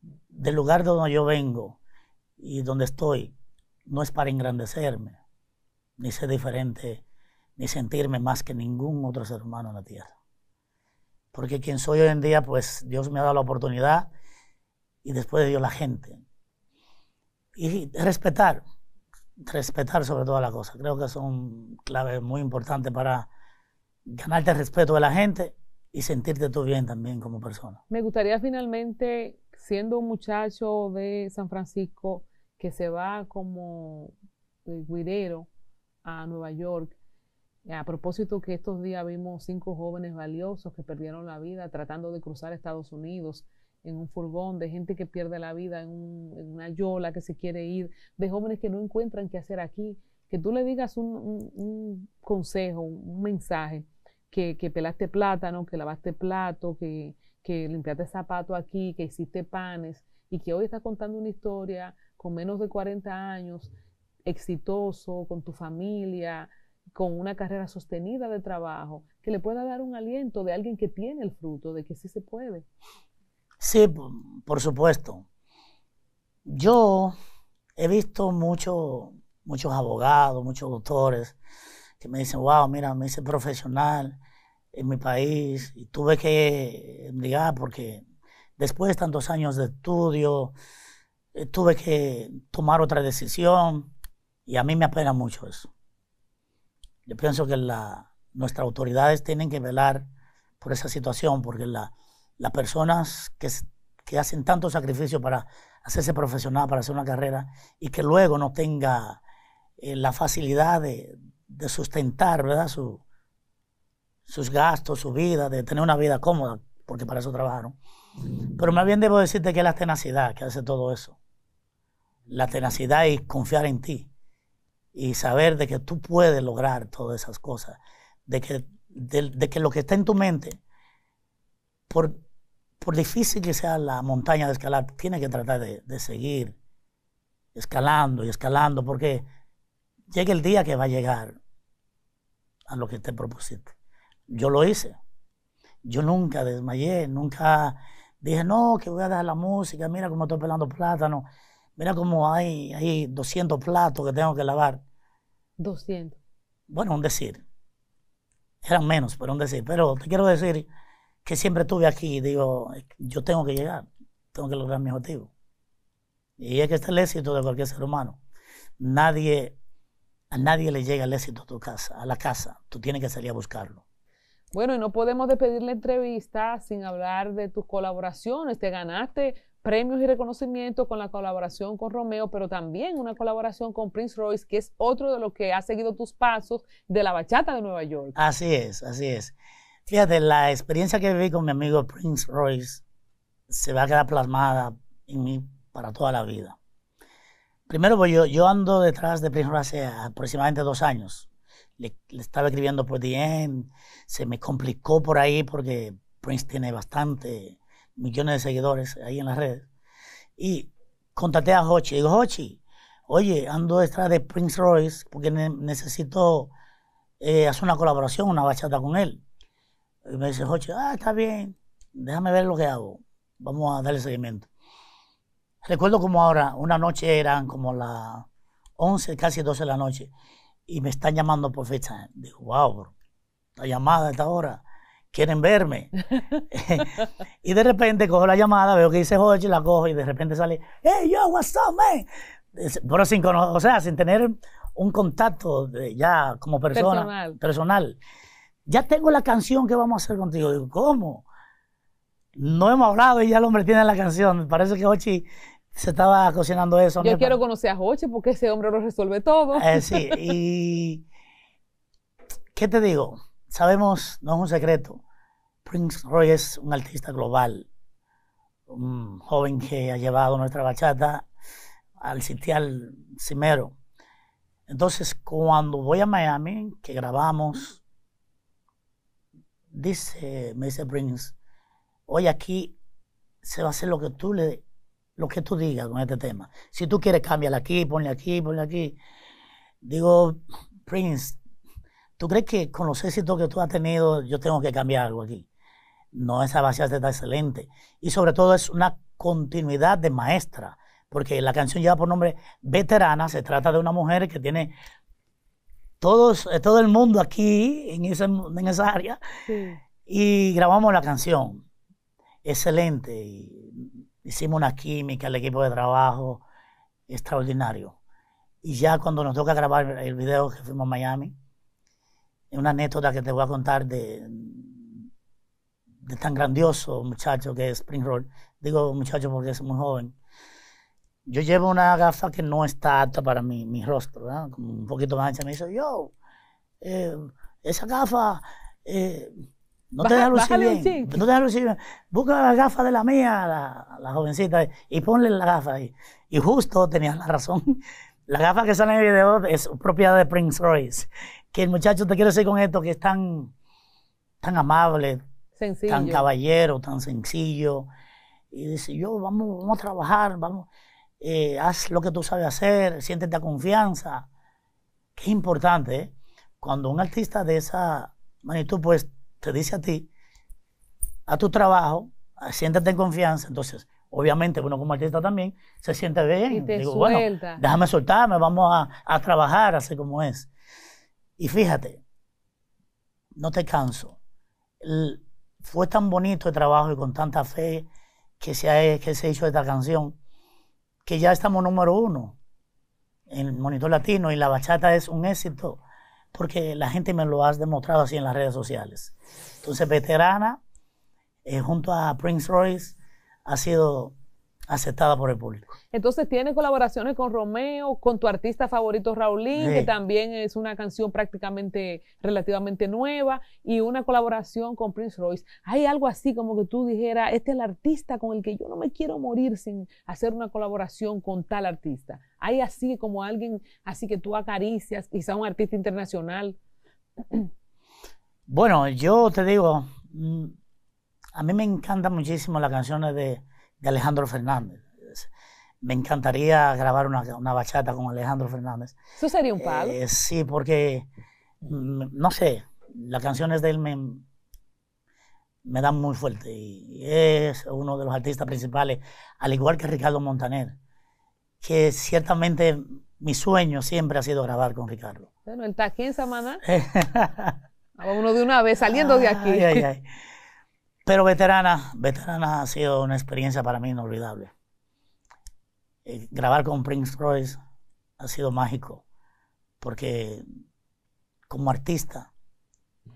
del lugar donde yo vengo y donde estoy, no es para engrandecerme, ni ser diferente, ni sentirme más que ningún otro ser humano en la tierra. Porque quien soy hoy en día, pues Dios me ha dado la oportunidad y después de Dios la gente. Y respetar, respetar sobre todas las cosas. Creo que son claves muy importantes para ganarte el respeto de la gente y sentirte tú bien también como persona. Me gustaría finalmente, siendo un muchacho de San Francisco que se va como eh, guidero a Nueva York, a propósito que estos días vimos cinco jóvenes valiosos que perdieron la vida tratando de cruzar Estados Unidos en un furgón, de gente que pierde la vida en, una yola, que se quiere ir, de jóvenes que no encuentran qué hacer aquí. Que tú le digas un, consejo, un mensaje, que, pelaste plátano, que lavaste plato, que, que limpiaste zapato aquí, que hiciste panes, y que hoy estás contando una historia con menos de 40 años, exitoso, con tu familia, con una carrera sostenida de trabajo, que le pueda dar un aliento de alguien que tiene el fruto, de que sí se puede. Sí, por supuesto. Yo he visto mucho, muchos abogados, muchos doctores que me dicen, wow, mira, me hice profesional en mi país y tuve que ligar porque después de tantos años de estudio eh, tuve que tomar otra decisión y a mí me apena mucho eso. Yo pienso que la, nuestras autoridades tienen que velar por esa situación porque la, las personas que, hacen tanto sacrificio para hacerse profesional, para hacer una carrera, y que luego no tenga eh, la facilidad de, sustentar ¿verdad? sus gastos, su vida, de tener una vida cómoda, porque para eso trabajaron. Pero más bien debo decirte que es la tenacidad que hace todo eso. La tenacidad y confiar en ti. Y saber de que tú puedes lograr todas esas cosas. De que, que lo que está en tu mente, por por difícil que sea la montaña de escalar, tiene que tratar de, seguir escalando y escalando, porque llega el día que va a llegar a lo que te propusiste. Yo lo hice. Yo nunca desmayé, nunca dije, no, que voy a dejar la música, mira cómo estoy pelando plátano, mira cómo hay, hay 200 platos que tengo que lavar. 200. Bueno, un decir. Eran menos, pero un decir. Pero te quiero decir que siempre estuve aquí, digo, yo tengo que llegar, tengo que lograr mi objetivo. Y es que está el éxito de cualquier ser humano. Nadie, a nadie le llega el éxito a tu casa, a la casa. Tú tienes que salir a buscarlo. Bueno, y no podemos despedir la entrevista sin hablar de tus colaboraciones. Te ganaste premios y reconocimientos con la colaboración con Romeo, pero también una colaboración con Prince Royce, que es otro de los que ha seguido tus pasos de la bachata de Nueva York. Así es, así es. Fíjate, la experiencia que viví con mi amigo Prince Royce se va a quedar plasmada en mí para toda la vida. Primero, pues yo, ando detrás de Prince Royce hace aproximadamente dos años. Le, estaba escribiendo por DM, se me complicó por ahí porque Prince tiene bastante millones de seguidores ahí en las redes. Y contacté a Hochi, digo, Hochi, oye, ando detrás de Prince Royce porque necesito eh, hacer una colaboración, una bachata con él. Y me dice, Joche, ah, está bien, déjame ver lo que hago. Vamos a darle seguimiento. Recuerdo como ahora, una noche eran como las 11, casi 12 de la noche, y me están llamando por fecha Digo, wow, la llamada a esta hora, quieren verme. y de repente cojo la llamada, veo que dice Joche, la cojo, y de repente sale, hey, yo, what's up, man? Pero sin, o sea, sin tener un contacto ya como persona, personal. personal ya tengo la canción que vamos a hacer contigo. ¿cómo? No hemos hablado y ya el hombre tiene la canción. Parece que Hochi se estaba cocinando eso. Yo quiero conocer a Hochi porque ese hombre lo resuelve todo. Eh, sí, y ¿qué te digo? Sabemos, no es un secreto, Prince Roy es un artista global, un joven que ha llevado nuestra bachata al sitial cimero. Entonces, cuando voy a Miami, que grabamos dice, me dice Prince, hoy aquí se va a hacer lo que tú le, lo que tú digas con este tema. Si tú quieres, cámbiala aquí, ponle aquí, ponle aquí. Digo, Prince, ¿tú crees que con los éxitos que tú has tenido yo tengo que cambiar algo aquí? No, esa base está excelente. Y sobre todo es una continuidad de maestra, porque la canción lleva por nombre Veterana, se trata de una mujer que tiene eh, todo el mundo aquí en, en esa área y grabamos la canción. Excelente. hicimos una química, el equipo de trabajo extraordinario. Y ya cuando nos toca grabar el video que fuimos a Miami, una anécdota que te voy a contar de, de tan grandioso muchacho que es Spring Roll. Digo muchacho porque es muy joven yo llevo una gafa que no está apta para mi, mi rostro, ¿verdad? un poquito más ancha. Me dice, yo, eh, esa gafa eh, no, te da lucir bien, no te da lucir Busca la gafa de la mía, la, la jovencita, y ponle la gafa ahí. Y justo tenía la razón. La gafa que sale en el video es propiedad de Prince Royce. Que el muchacho, te quiero decir con esto, que es tan, amable, tan caballero, tan sencillo. Y dice, yo, vamos, vamos a trabajar, vamos. Eh, haz lo que tú sabes hacer, siéntete a confianza. Qué importante, ¿eh? cuando un artista de esa magnitud, pues, te dice a ti, a tu trabajo, ah, siéntete en confianza, entonces, obviamente, uno como artista también se siente bien. Y te suelta. bueno, déjame soltarme, vamos a, trabajar así como es. Y fíjate, no te canso. fue tan bonito el trabajo y con tanta fe que se, ha, que se hizo esta canción que ya estamos número uno en el monitor latino y la bachata es un éxito porque la gente me lo ha demostrado así en las redes sociales. Entonces, Veterana, eh, junto a Prince Royce, ha sido aceptada por el público. Entonces tiene colaboraciones con Romeo, con tu artista favorito Raulín, que también es una canción prácticamente relativamente nueva, y una colaboración con Prince Royce. Hay algo así como que tú dijeras, este es el artista con el que yo no me quiero morir sin hacer una colaboración con tal artista. Hay así como alguien así que tú acaricias, y quizá un artista internacional. Bueno, yo te digo, mm, a mí me encantan muchísimo las canciones de de Alejandro Fernández. Me encantaría grabar una, bachata con Alejandro Fernández. ¿Eso sería un palo? Eh, sí, porque, mm, no sé, las canciones de él me, dan muy fuerte. Y es uno de los artistas principales, al igual que Ricardo Montaner, que ciertamente mi sueño siempre ha sido grabar con Ricardo. Bueno, el está aquí en Samaná. de una vez, saliendo de aquí. Pero Veterana, Veterana ha sido una experiencia para mí inolvidable. Eh, grabar con Prince Royce ha sido mágico, porque como artista,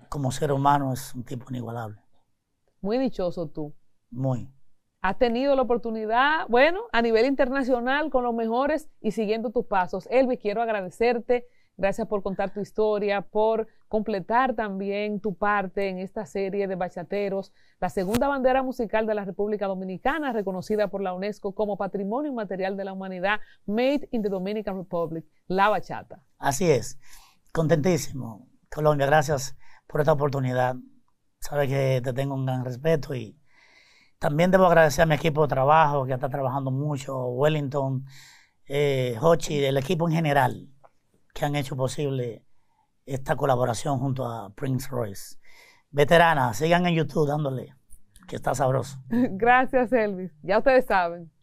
como ser humano, es un tipo inigualable. Muy dichoso tú. Muy. Has tenido la oportunidad, bueno, a nivel internacional, con los mejores y siguiendo tus pasos. Elvis, quiero agradecerte Gracias por contar tu historia, por completar también tu parte en esta serie de bachateros, la segunda bandera musical de la República Dominicana, reconocida por la UNESCO como Patrimonio Material de la Humanidad, Made in the Dominican Republic, la bachata. Así es, contentísimo. Colombia, gracias por esta oportunidad. Sabes que te tengo un gran respeto y también debo agradecer a mi equipo de trabajo que está trabajando mucho, Wellington, eh, Hochi, el equipo en general que han hecho posible esta colaboración junto a Prince Royce. Veterana, sigan en YouTube dándole, que está sabroso. Gracias, Elvis. Ya ustedes saben.